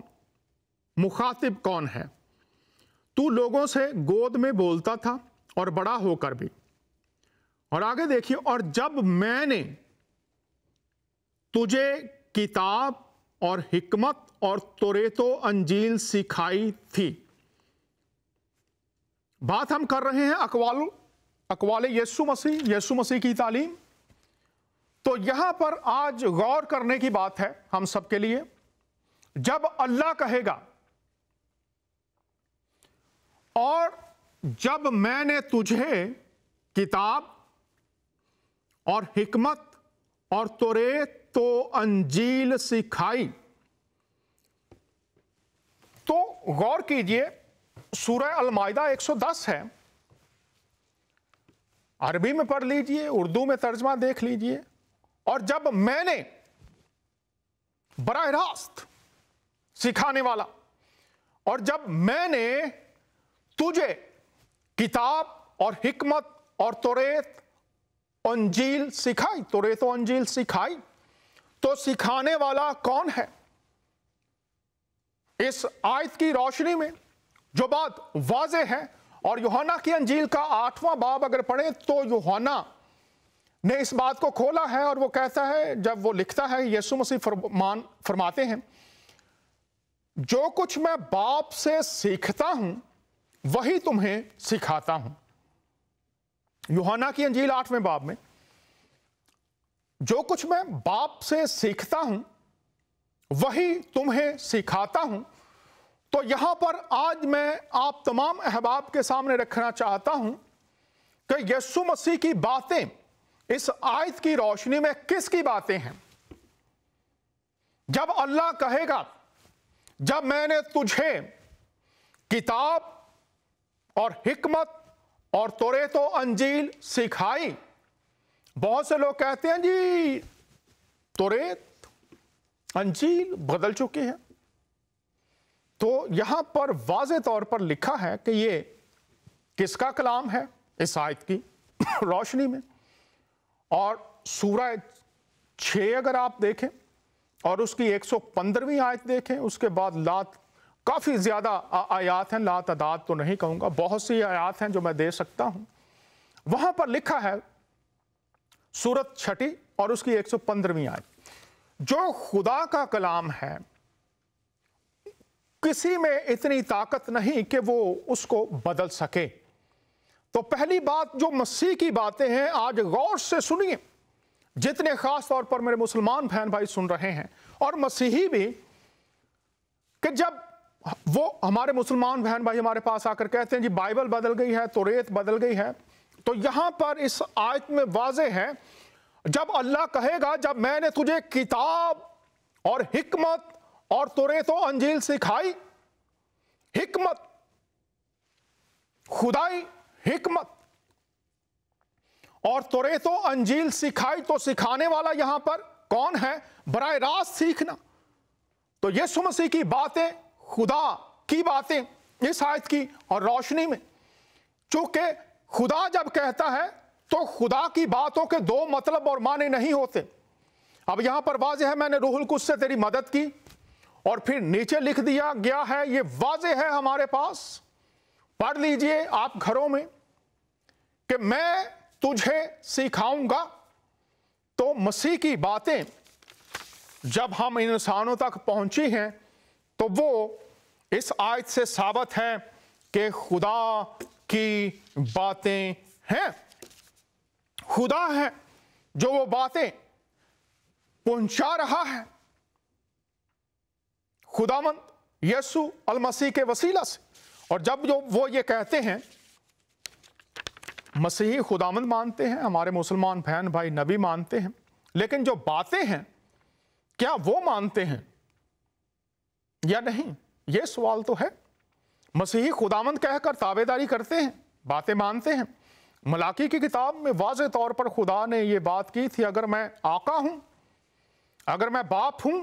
S1: मुखातिब कौन है तू लोगों से गोद में बोलता था और बड़ा होकर भी और आगे देखिए और जब मैंने तुझे किताब और हिकमत और तोरेतो अंजील सिखाई थी बात हम कर रहे हैं अकवाल अकवाल यसु मसीह यसु मसीह की तालीम तो यहां पर आज गौर करने की बात है हम सबके लिए जब अल्लाह कहेगा और जब मैंने तुझे किताब और हिकमत और तोरे तो अंजील सिखाई तो गौर कीजिए सूरह अलमायदा 110 है अरबी में पढ़ लीजिए उर्दू में तर्जमा देख लीजिए और जब मैंने बरह रास्त सिखाने वाला और जब मैंने तुझे किताब और हिकमत और तोरेत अंजील सिखाई तोरेत और तो अंजील सिखाई तो सिखाने वाला कौन है इस आयत की रोशनी में जो बात वाज है और योहाना की अंजील का आठवां बाब अगर पढ़े तो योहाना ने इस बात को खोला है और वो कहता है जब वो लिखता है यीशु मसीह फरमान फरमाते हैं जो कुछ मैं बाप से सीखता हूं वही तुम्हें सिखाता हूं योहाना की अंजील आठवें बाब में जो कुछ मैं बाप से सीखता हूं वही तुम्हें सिखाता हूं तो यहां पर आज मैं आप तमाम अहबाब के सामने रखना चाहता हूं कि यीशु मसीह की बातें इस आयत की रोशनी में किसकी बातें हैं जब अल्लाह कहेगा जब मैंने तुझे किताब और हिकमत और तोरे तो अंजील सिखाई बहुत से लोग कहते हैं जी तोरेत अंजील बदल चुके हैं तो यहां पर वाज तौर पर लिखा है कि ये किसका कलाम है इस आयत की रोशनी में और सूरह छ अगर आप देखें और उसकी 115वीं आयत देखें उसके बाद लात काफ़ी ज़्यादा आयात हैं ला तदाद तो नहीं कहूँगा बहुत सी आयात हैं जो मैं दे सकता हूँ वहाँ पर लिखा है सूरत छठी और उसकी एक सौ पंद्रहवीं आयत जो खुदा का कलाम है किसी में इतनी ताकत नहीं कि वो उसको बदल सके तो पहली बात जो मसीह की बातें हैं आज गौर से सुनिए जितने ख़ास तौर पर मेरे मुसलमान बहन भाई सुन रहे हैं और मसीही भी कि जब वो हमारे मुसलमान बहन भाई हमारे पास आकर कहते हैं जी बाइबल बदल गई है तो रेत बदल गई है तो यहाँ पर इस आयत में वाज है जब अल्लाह कहेगा जब मैंने तुझे किताब और हिकमत और तुरे तो अंजील सिखाई हिकमत खुदाई हिकमत और तुरे तो अंजील सिखाई तो सिखाने वाला यहां पर कौन है बरह रास्त सीखना तो यीशु मसीह की बातें खुदा की बातें इस आयत की और रोशनी में चूंकि खुदा जब कहता है तो खुदा की बातों के दो मतलब और माने नहीं होते अब यहां पर वाज है मैंने रूहुल कुछ से तेरी मदद की और फिर नीचे लिख दिया गया है ये वाज है हमारे पास पढ़ लीजिए आप घरों में कि मैं तुझे सिखाऊंगा तो मसीह की बातें जब हम इंसानों तक पहुंची हैं तो वो इस आयत से साबित है कि खुदा की बातें हैं खुदा है जो वो बातें पहुंचा रहा है खुदामंद यसु अल मसीह के वसीला से और जब जो वो ये कहते हैं मसीही खुदामंद मानते हैं हमारे मुसलमान बहन भाई नबी मानते हैं लेकिन जो बातें हैं क्या वो मानते हैं या नहीं ये सवाल तो है मसीही खुदावंद कहकर ताबेदारी करते हैं बातें मानते हैं मलाकी की किताब में वाज तौर पर खुदा ने यह बात की थी अगर मैं आका हूं अगर मैं बाप हूं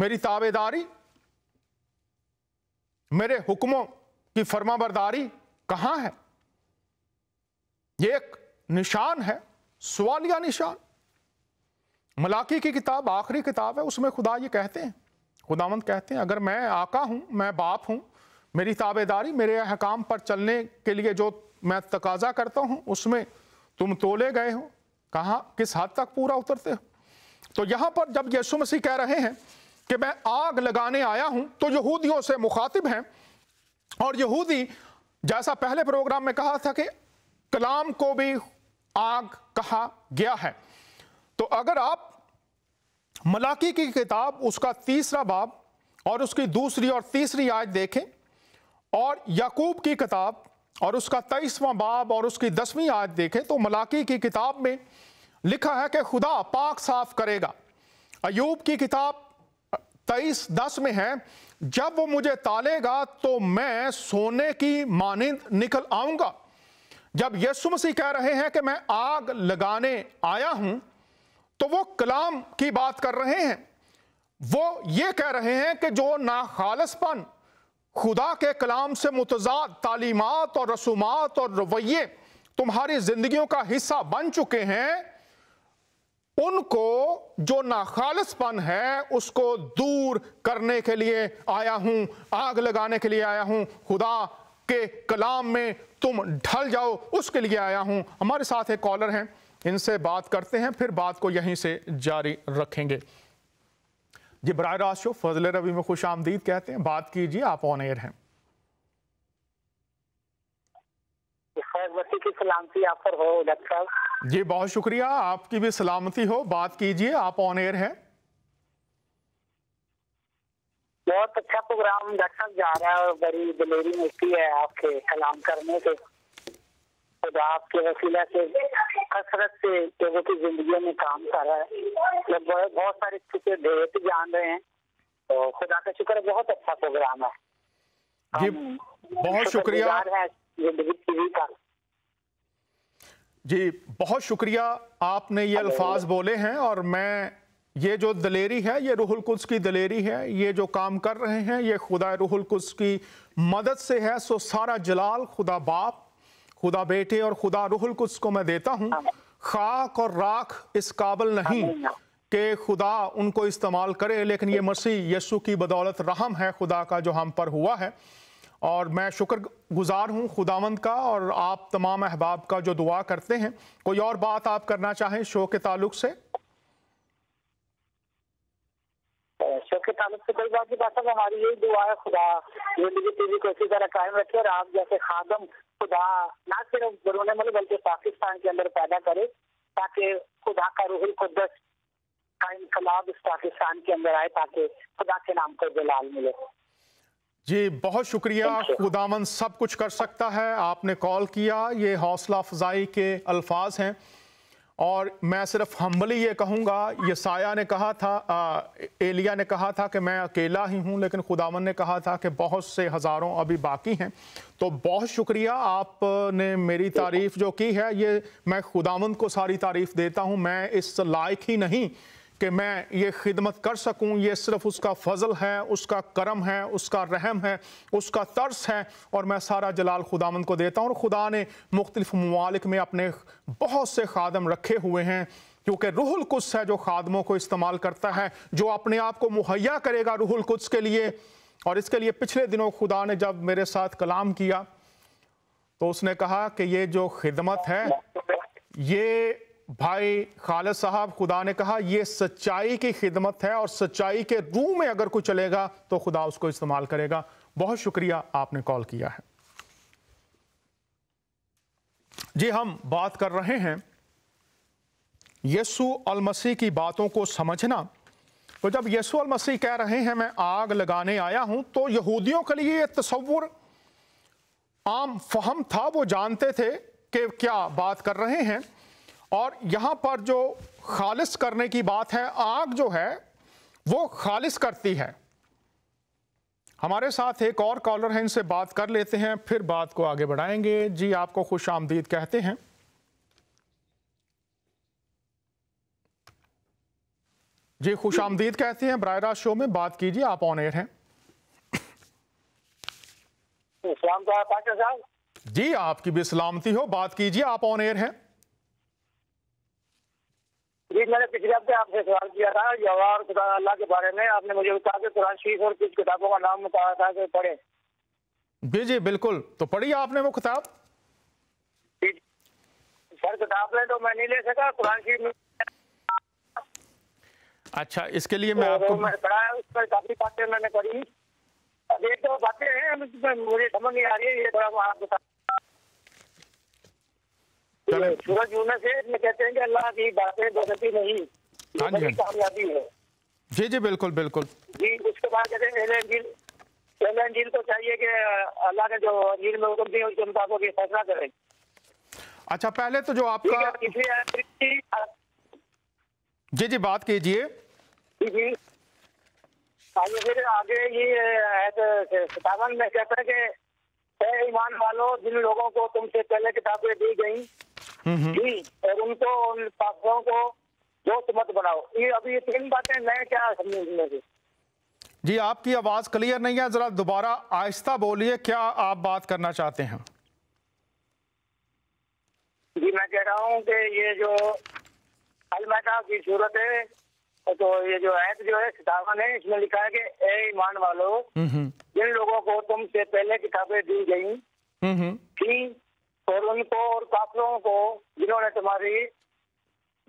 S1: मेरी ताबेदारी मेरे हुक्मों की फर्माबरदारी कहाँ है ये एक निशान है सवालिया निशान मलाकी की किताब आखिरी किताब है उसमें खुदा ये कहते हैं खुदावंत कहते हैं अगर मैं आका हूँ मैं बाप हूँ मेरी ताबेदारी मेरे अहकाम पर चलने के लिए जो मैं तकाजा करता हूँ उसमें तुम तोले गए हो कहाँ किस हद तक पूरा उतरते हो तो यहाँ पर जब यीशु मसीह कह रहे हैं कि मैं आग लगाने आया हूँ तो यहूदियों से मुखातिब हैं और यहूदी जैसा पहले प्रोग्राम में कहा था कि कलाम को भी आग कहा गया है तो अगर आप मलाकी की किताब उसका तीसरा बाब और उसकी दूसरी और तीसरी आयत देखें और याकूब की किताब और उसका तेईसवां बाब और उसकी दसवीं आयत देखें तो मलाकी की किताब में लिखा है कि खुदा पाक साफ करेगा अयूब की किताब तेईस दस में है जब वो मुझे तालेगा तो मैं सोने की मानिंद निकल आऊंगा जब यीशु मसीह कह रहे हैं कि मैं आग लगाने आया हूं तो वो कलाम की बात कर रहे हैं वो ये कह रहे हैं कि जो नाखालसपन खुदा के कलाम से मुतजाद तालीमत और रसूमात और रवैये तुम्हारी जिंदगियों का हिस्सा बन चुके हैं उनको जो नाखालसपन है उसको दूर करने के लिए आया हूं आग लगाने के लिए आया हूं खुदा के कलाम में तुम ढल जाओ उसके लिए आया हूं हमारे साथ एक कॉलर हैं इनसे बात करते हैं फिर बात को यहीं से जारी रखेंगे जी बर रास्त शो फजल रवि में खुश आमदीद कहते हैं बात कीजिए आप ऑन एयर हैं
S2: की सलामती आप पर हो डॉक्टर
S1: जी बहुत शुक्रिया आपकी भी सलामती हो बात कीजिए आप ऑन एयर हैं
S2: बहुत अच्छा प्रोग्राम डॉक्टर जा रहा है बड़ी दिलेरी मिलती है आपके सलाम करने से खुदा आपके वसीला से कसरत से लोगों की जिंदगी में काम कर रहा है लोग मतलब बहुत बहुत सारी चीजें देख जान रहे हैं तो खुदा का शुक्र बहुत अच्छा प्रोग्राम है जी बहुत शुक्रिया जिंदगी टीवी का
S1: जी बहुत शुक्रिया आपने ये अल्फाज बोले हैं और मैं ये जो दलेरी है ये रूहुल कुस की दलेरी है ये जो काम कर रहे हैं ये खुदा रूहुल कुस की मदद से है सो सारा जलाल खुदा बाप खुदा बेटे और खुदा रुहुल कुछ को मैं देता हूँ खाक और राख इस काबल नहीं के खुदा उनको इस्तेमाल करे लेकिन ये मसीह यसु की बदौलत रहम है खुदा का जो हम पर हुआ है और मैं शुक्र गुज़ार हूँ खुदावंद का और आप तमाम अहबाब का जो दुआ करते हैं कोई और बात आप करना चाहें शो के ताल्लुक से
S2: सबके तो तालुक से कोई बात नहीं बात है हमारी यही दुआ है खुदा जिंदगी टीवी को इसी तरह कायम रखे और आप जैसे खादम खुदा ना सिर्फ बरूने मुल्क बल्कि पाकिस्तान के अंदर पैदा करे ताकि खुदा का रूहुल खुदस का इनकलाब इस पाकिस्तान के अंदर आए ताकि खुदा के नाम को
S1: जलाल मिले जी बहुत शुक्रिया खुदामन सब कुछ कर सकता है आपने कॉल किया ये हौसला अफजाई के अल्फाज हैं और मैं सिर्फ हम्बली ये कहूँगा ये साया ने कहा था आ, एलिया ने कहा था कि मैं अकेला ही हूँ लेकिन खुदावन ने कहा था कि बहुत से हज़ारों अभी बाकी हैं तो बहुत शुक्रिया आपने मेरी तारीफ़ जो की है ये मैं खुदावन को सारी तारीफ़ देता हूँ मैं इस लायक ही नहीं कि मैं ये खिदमत कर सकूं ये सिर्फ उसका फजल है उसका करम है उसका रहम है उसका तर्स है और मैं सारा जलाल खुदामंद को देता हूँ और खुदा ने मुख्तलिफ ममालिक में अपने बहुत से खादम रखे हुए हैं क्योंकि रूहुल कुछ है जो खादमों को इस्तेमाल करता है जो अपने आप को मुहैया करेगा रूहुल कुछ के लिए और इसके लिए पिछले दिनों खुदा ने जब मेरे साथ कलाम किया तो उसने कहा कि ये जो खिदमत है ये भाई खालिद साहब खुदा ने कहा यह सच्चाई की खिदमत है और सच्चाई के रूह में अगर कोई चलेगा तो खुदा उसको इस्तेमाल करेगा बहुत शुक्रिया आपने कॉल किया है जी हम बात कर रहे हैं यसु अल मसीह की बातों को समझना तो जब यसु अल मसीह कह रहे हैं मैं आग लगाने आया हूं तो यहूदियों के लिए यह तस्वुर आम फहम था वो जानते थे कि क्या बात कर रहे हैं और यहां पर जो खालिश करने की बात है आग जो है वो खालिश करती है हमारे साथ एक और कॉलर है इनसे बात कर लेते हैं फिर बात को आगे बढ़ाएंगे जी आपको खुश आमदीद कहते हैं जी खुश आमदीद कहते हैं बर शो में बात कीजिए आप ऑन एयर हैं जी आपकी भी सलामती हो बात कीजिए आप ऑन एयर हैं
S2: जी मैंने पिछले हफ्ते आपसे सवाल किया था जवाहर खुदा अल्लाह के बारे में आपने मुझे बताया कि कुरान शरीफ और कुछ किताबों का नाम बताया था कि तो पढ़े
S1: जी जी बिल्कुल तो पढ़ी आपने वो किताब
S2: सर किताब में तो मैं नहीं ले सका कुरान शरीफ में
S1: अच्छा इसके लिए मैं तो आपको मैं
S2: पढ़ाया उस पर काफी बातें मैंने पढ़ी अब ये तो बातें हैं मुझे समझ नहीं आ रही है ये थोड़ा आप बता
S1: सूरज
S2: कहते हैं कि अल्लाह की बातें नहीं
S1: हाँ हाँ जी कामयाबी है जी जी बिल्कुल बिल्कुल
S2: जी उसके बाद कहते हैं चाहिए कि अल्लाह ने जो में फैसला करें
S1: अच्छा पहले तो जो आपका जी जी बात कीजिए
S2: आगे फिर आगे ये सतावन में कहता है कि ईमान वालों जिन लोगों को तुमसे पहले किताबें दी गई जी और उनको उन पाखरों को दोस्त मत बनाओ ये अभी ये तीन बातें नए क्या समझने से
S1: जी आपकी आवाज क्लियर नहीं है जरा दोबारा आहिस्ता बोलिए क्या आप बात करना चाहते हैं
S2: जी मैं कह रहा हूँ कि ये जो अलमेटा की सूरत है तो ये जो ऐप जो है किताबन है इसमें लिखा है कि ए ईमान वालों जिन लोगों को तुमसे पहले किताबें दी गई थी और उनको और काफिलों को जिन्होंने तुम्हारी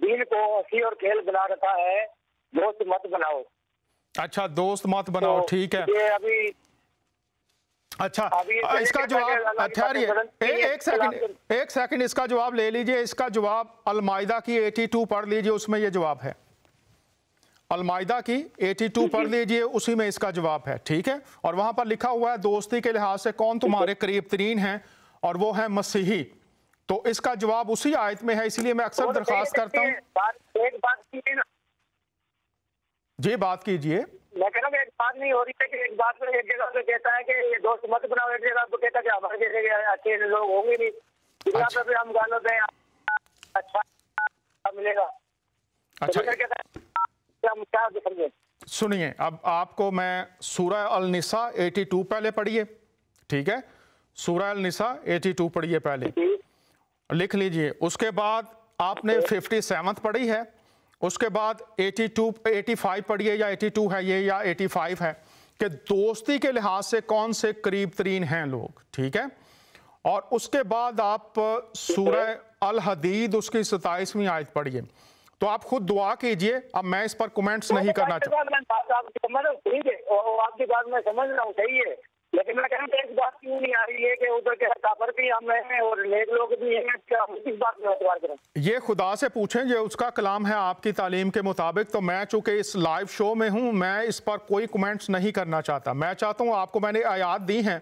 S2: दीन को हसी और खेल बना रखा है दोस्त मत बनाओ
S1: अच्छा दोस्त मत बनाओ तो ठीक तो है ये अभी अच्छा इसका जवाब ठहरिए अच्छा, एक सेकंड एक सेकंड इसका जवाब ले लीजिए इसका जवाब अलमायदा की 82 पढ़ लीजिए उसमें ये जवाब है अलमायदा की 82 पढ़ लीजिए उसी में इसका जवाब है ठीक है और वहां पर लिखा हुआ है दोस्ती के लिहाज से कौन तुम्हारे करीब तरीन हैं और वो है मसीही तो इसका जवाब उसी आयत में है इसलिए मैं अक्सर दरखास्त करता हूँ जी बात कीजिए
S2: मैं कह रहा हूँ एक बात नहीं हो रही है कि एक बात में एक जगह पे कहता है कि ये दोस्त मत बनाओ एक जगह पे कहता है कि हमारे जैसे अच्छे लोग होंगे नहीं जगह अच्छा। पे हम दें अच्छा मिलेगा तो अच्छा
S1: हम क्या समझे सुनिए अब आपको मैं सूरह अल निसा 82 पहले पढ़िए ठीक है सूराल निसा 82 पढ़िए पहले लिख लीजिए उसके बाद आपने फिफ्टी सेवन पढ़ी है उसके बाद 82 85 पढ़िए या 82 है ये या 85 है कि दोस्ती के लिहाज से कौन से करीब तरीन हैं लोग ठीक है और उसके बाद आप सूरह अल हदीद उसकी सताइसवीं आयत पढ़िए तो आप खुद दुआ कीजिए अब मैं इस पर कमेंट्स नहीं तो करना
S2: चाहता आपकी बात मैं समझ रहा हूँ सही है लेकिन मैं कहना चाहिए इस बात क्यों नहीं आ रही है कि उधर के काफर भी हम हैं और नेक लोग भी हैं क्या हम इस बात में एतबार करें
S1: ये खुदा से पूछें ये उसका कलाम है आपकी तालीम के मुताबिक तो मैं चूंकि इस लाइव शो में हूँ मैं इस पर कोई कमेंट्स नहीं करना चाहता मैं चाहता हूँ आपको मैंने आयात दी हैं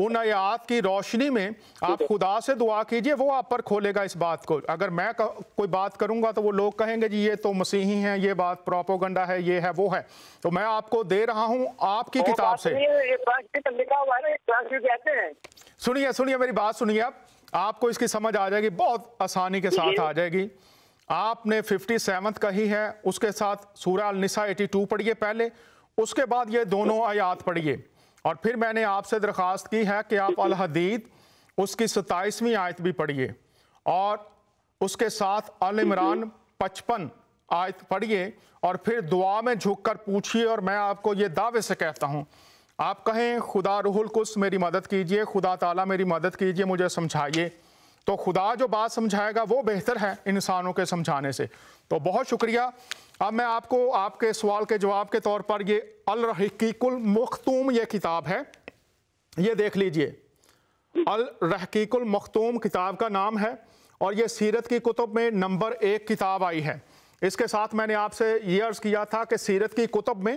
S1: उन आयात की रोशनी में आप खुदा से दुआ कीजिए वो आप पर खोलेगा इस बात को अगर मैं कोई बात करूंगा तो वो लोग कहेंगे जी ये तो मसीही हैं ये बात प्रोपोगंडा है ये है वो है तो मैं आपको दे रहा हूं आपकी किताब से तो सुनिए सुनिए मेरी बात सुनिए आप आपको इसकी समझ आ जाएगी बहुत आसानी के साथ आ जाएगी आपने फिफ्टी सेवन कही है उसके साथ सूर्य निशा एटी टू पढ़िए पहले उसके बाद ये दोनों आयात पढ़िए और फिर मैंने आपसे दरख्वास्त की है कि आप हदीद उसकी सताईसवीं आयत भी पढ़िए और उसके साथ अल इमरान पचपन आयत पढ़िए और फिर दुआ में झुक कर पूछिए और मैं आपको ये दावे से कहता हूँ आप कहें खुदा रुहुल कुस मेरी मदद कीजिए खुदा ताला मेरी मदद कीजिए मुझे समझाइए तो खुदा जो बात समझाएगा वो बेहतर है इंसानों के समझाने से तो बहुत शुक्रिया अब मैं आपको आपके सवाल के जवाब के तौर पर ये अलरहकीकुल मखतूम ये किताब है ये देख लीजिए अलरहकीकुल मखतूम किताब का नाम है और ये सीरत की कुतुब में नंबर एक किताब आई है इसके साथ मैंने आपसे ये अर्ज़ किया था कि सीरत की कुतुब में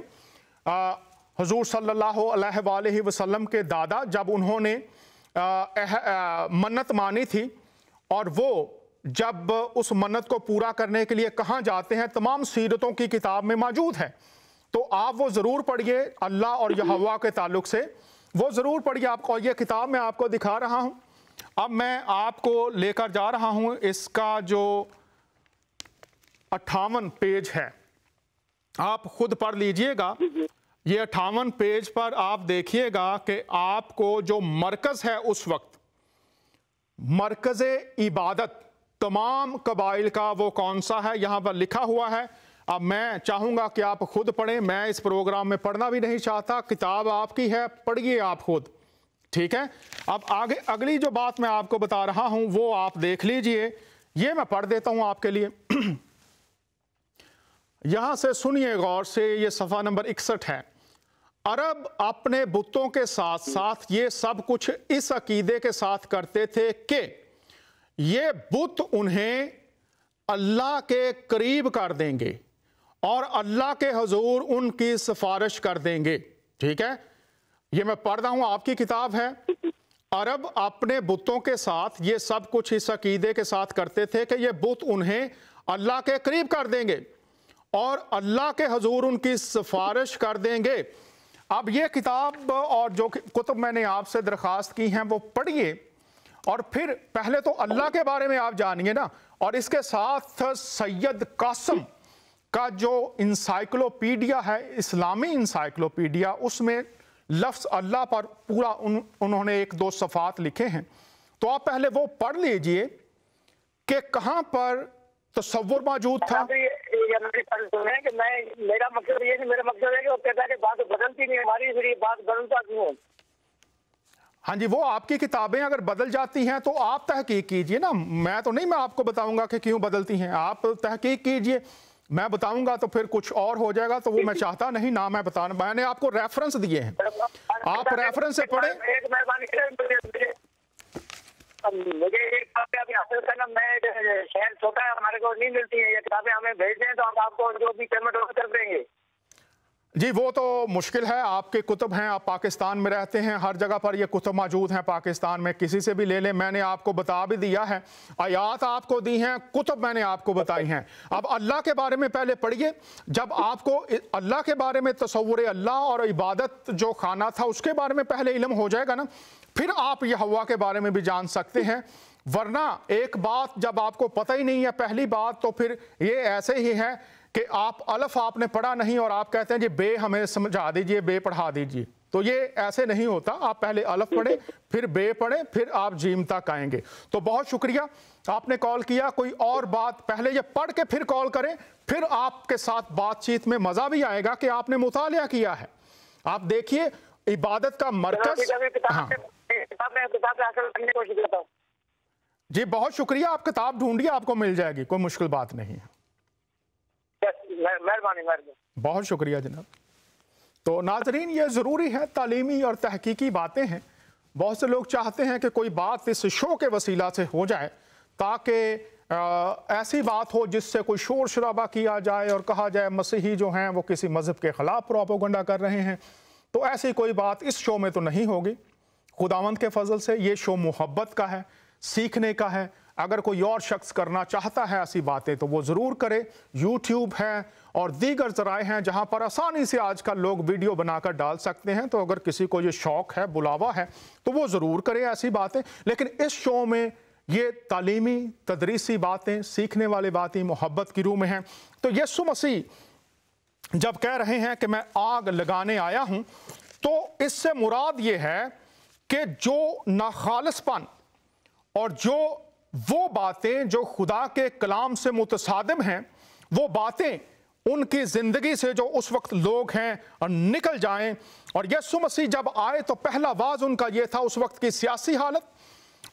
S1: हजूर सल्लल्लाहु अलैहि वसल्लम के दादा जब उन्होंने आ, आ, मन्नत मानी थी और वो जब उस मन्नत को पूरा करने के लिए कहाँ जाते हैं तमाम सीरतों की किताब में मौजूद है तो आप वो ज़रूर पढ़िए अल्लाह और यहवा के ताल्लुक से वो ज़रूर पढ़िए आपको ये किताब मैं आपको दिखा रहा हूँ अब मैं आपको लेकर जा रहा हूँ इसका जो अट्ठावन पेज है आप खुद पढ़ लीजिएगा ये अट्ठावन पेज पर आप देखिएगा कि आपको जो मरकज़ है उस वक्त मरकज़ इबादत तमाम कबाइल का वो कौन सा है यहाँ पर लिखा हुआ है अब मैं चाहूँगा कि आप खुद पढ़ें मैं इस प्रोग्राम में पढ़ना भी नहीं चाहता किताब आपकी है पढ़िए आप खुद ठीक है अब आगे अगली जो बात मैं आपको बता रहा हूँ वो आप देख लीजिए ये मैं पढ़ देता हूँ आपके लिए यहाँ से सुनिए गौर से ये सफ़ा नंबर इकसठ है अरब अपने बुतों के साथ साथ ये सब कुछ इस अकीदे के साथ करते थे कि ये बुत उन्हें अल्लाह के करीब कर देंगे और अल्लाह के हजूर उनकी सिफारिश कर देंगे ठीक है ये मैं पढ़ रहा हूं आपकी किताब है अरब अपने बुतों के साथ ये सब कुछ इस अकीदे के साथ करते थे कि ये बुत उन्हें अल्लाह के करीब कर देंगे और अल्लाह के हजूर उनकी सिफारिश कर देंगे अब ये किताब और जो कुतुब मैंने आपसे दरख्वास्त की हैं वो पढ़िए और फिर पहले तो अल्लाह के बारे में आप जानिए ना और इसके साथ सैयद कासम का जो इंसाइक्लोपीडिया है इस्लामी इंसाइक्लोपीडिया उसमें लफ्ज़ अल्लाह पर पूरा उन, उन्होंने एक दो सफ़ात लिखे हैं तो आप पहले वो पढ़ लीजिए कि कहाँ पर तस्वुर मौजूद था
S2: मेरा मकसद ये मेरा मकसद है कि वो कहता है कि बात बदलती नहीं हमारी बात बदलता क्यों
S1: हाँ जी वो आपकी किताबें अगर बदल जाती हैं तो आप तहकीक कीजिए ना मैं तो नहीं मैं आपको बताऊंगा कि क्यों बदलती हैं आप तहकीक कीजिए मैं बताऊंगा तो फिर कुछ और हो जाएगा तो वो मैं चाहता नहीं ना मैं बताना मैंने आपको रेफरेंस दिए हैं
S2: आप रेफरेंस से पढ़े मुझे ये किताबें अभी हासिल करना मैं शहर छोटा है हमारे को नहीं मिलती है ये किताबें हमें भेज दें तो हम आपको जो भी पेमेंट
S1: जी वो तो मुश्किल है आपके कुतुब हैं आप पाकिस्तान में रहते हैं हर जगह पर ये कुतुब मौजूद हैं पाकिस्तान में किसी से भी ले लें मैंने आपको बता भी दिया है आयात आपको दी हैं कुतुब मैंने आपको बताई हैं अब अल्लाह के बारे में पहले पढ़िए जब आपको अल्लाह के बारे में तस्वुर अल्लाह और इबादत जो खाना था उसके बारे में पहले इलम हो जाएगा ना फिर आप यह हवा के बारे में भी जान सकते हैं वरना एक बात जब आपको पता ही नहीं है पहली बात तो फिर ये ऐसे ही है कि आप अलफ आपने पढ़ा नहीं और आप कहते हैं जी बे हमें समझा दीजिए बे पढ़ा दीजिए तो ये ऐसे नहीं होता आप पहले अलफ पढ़े फिर बे पढ़े फिर आप जीम तक आएंगे तो बहुत शुक्रिया आपने कॉल किया कोई और बात पहले ये पढ़ के फिर कॉल करें फिर आपके साथ बातचीत में मज़ा भी आएगा कि आपने मुतालिया किया है आप देखिए इबादत का मरकज हाँ, हाँ। जी बहुत शुक्रिया आप किताब ढूंढिए आपको मिल जाएगी कोई मुश्किल बात नहीं है
S2: मेहरबानी
S1: बहुत शुक्रिया जनाब तो नाजरीन ये ज़रूरी है तालीमी और तहकीकी बातें हैं बहुत से लोग चाहते हैं कि कोई बात इस शो के वसीला से हो जाए ताकि ऐसी बात हो जिससे कोई शोर शराबा किया जाए और कहा जाए मसीही जो हैं वो किसी मज़हब के ख़िलाफ़ प्रोपोगंडा कर रहे हैं तो ऐसी कोई बात इस शो में तो नहीं होगी खुदावंत के फजल से ये शो मोहब्बत का है सीखने का है अगर कोई और शख्स करना चाहता है ऐसी बातें तो वो ज़रूर करे यूट्यूब है और दीगर ज़राए हैं जहाँ पर आसानी से आज का लोग वीडियो बनाकर डाल सकते हैं तो अगर किसी को ये शौक़ है बुलावा है तो वो ज़रूर करे ऐसी बातें लेकिन इस शो में ये तालीमी तदरीसी बातें सीखने वाली बातें मोहब्बत की रूह में हैं तो यसु मसीह जब कह रहे हैं कि मैं आग लगाने आया हूँ तो इससे मुराद ये है कि जो नाखालसपन और जो वो बातें जो खुदा के कलाम से मुतसादम हैं वो बातें उनकी ज़िंदगी से जो उस वक्त लोग हैं निकल जाएं और यसु मसीह जब आए तो पहला वाज उनका ये था उस वक्त की सियासी हालत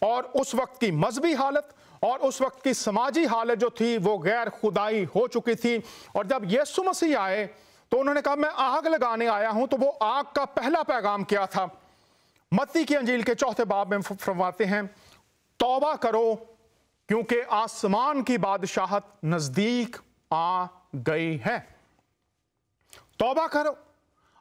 S1: और उस वक्त की मजहबी हालत और उस वक्त की समाजी हालत जो थी वो गैर खुदाई हो चुकी थी और जब यसु मसीह आए तो उन्होंने कहा मैं आग लगाने आया हूं तो वो आग का पहला पैगाम क्या था मत्ती की अंजील के चौथे बाब में फरमाते हैं तौबा करो क्योंकि आसमान की बादशाहत नजदीक आ गई है तौबा करो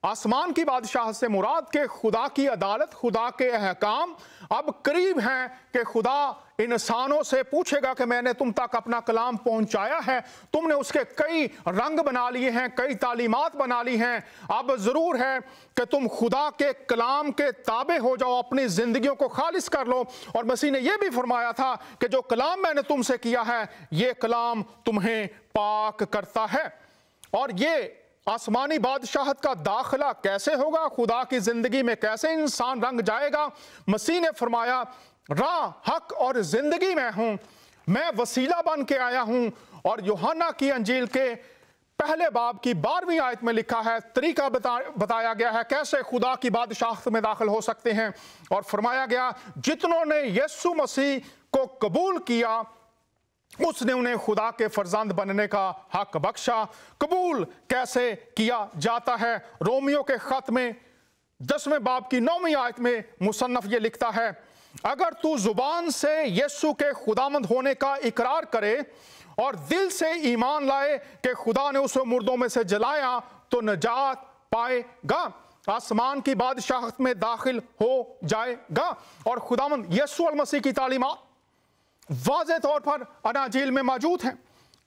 S1: आसमान की बादशाह से मुराद के खुदा की अदालत खुदा के अहकाम अब करीब हैं कि खुदा इंसानों से पूछेगा कि मैंने तुम तक अपना कलाम पहुंचाया है तुमने उसके कई रंग बना लिए हैं कई तालीमत बना ली हैं अब ज़रूर है कि तुम खुदा के कलाम के ताबे हो जाओ अपनी ज़िंदगियों को खालिज कर लो और मसीह ने यह भी फरमाया था कि जो कलाम मैंने तुमसे किया है ये कलाम तुम्हें पाक करता है और ये आसमानी बादशाहत का दाखिला कैसे होगा खुदा की ज़िंदगी में कैसे इंसान रंग जाएगा मसीह ने फरमाया राह हक और जिंदगी में हूं मैं वसीला बन के आया हूं और योहाना की अंजील के पहले बाब की बारहवीं आयत में लिखा है तरीका बता, बताया गया है कैसे खुदा की बादशाह में दाखिल हो सकते हैं और फरमाया गया जितनों ने यस्सु मसीह को कबूल किया उसने उन्हें खुदा के फर्जंद बनने का हक बख्शा कबूल कैसे किया जाता है रोमियो के खत में दसवें बाब की नौवीं आयत में मुसन्फ ये लिखता है अगर तू जुबान से यीशु के खुदामंद होने का इकरार करे और दिल से ईमान लाए कि खुदा ने उसे मुर्दों में से जलाया तो नजात पाएगा आसमान की बादशाहत में दाखिल हो जाएगा और खुदामंद यीशु अल मसीह की तालीमा वाज तौर पर अनाजील में मौजूद हैं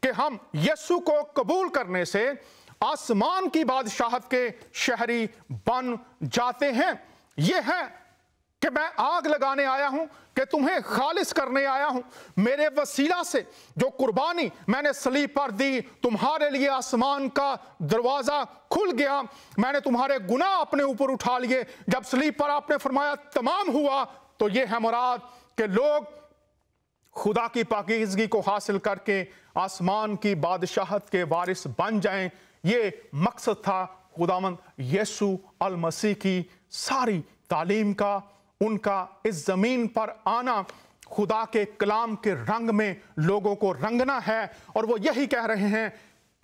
S1: कि हम यस्सु को कबूल करने से आसमान की बादशाहत के शहरी बन जाते हैं यह है कि मैं आग लगाने आया हूं कि तुम्हें खालिस करने आया हूं मेरे वसीला से जो कुर्बानी मैंने सलीब पर दी तुम्हारे लिए आसमान का दरवाज़ा खुल गया मैंने तुम्हारे गुनाह अपने ऊपर उठा लिए जब सलीब पर आपने फरमाया तमाम हुआ तो यह है मुराद के लोग खुदा की पाकिजगी को हासिल करके आसमान की बादशाहत के वारिस बन जाएं ये मकसद था खुदामंद यसु अल मसीह की सारी तालीम का उनका इस ज़मीन पर आना खुदा के कलाम के रंग में लोगों को रंगना है और वो यही कह रहे हैं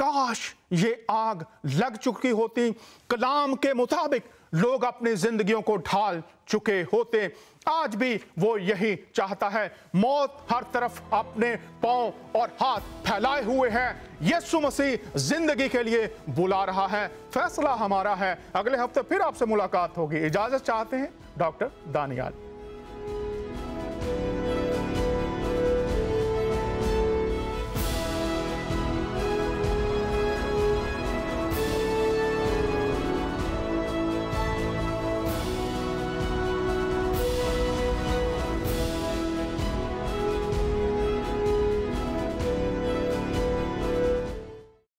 S1: काश ये आग लग चुकी होती कलाम के मुताबिक लोग अपनी जिंदगियों को ढाल चुके होते आज भी वो यही चाहता है मौत हर तरफ अपने पांव और हाथ फैलाए हुए है यीशु मसीह जिंदगी के लिए बुला रहा है फैसला हमारा है अगले हफ्ते फिर आपसे मुलाकात होगी इजाजत चाहते हैं डॉक्टर दानियाल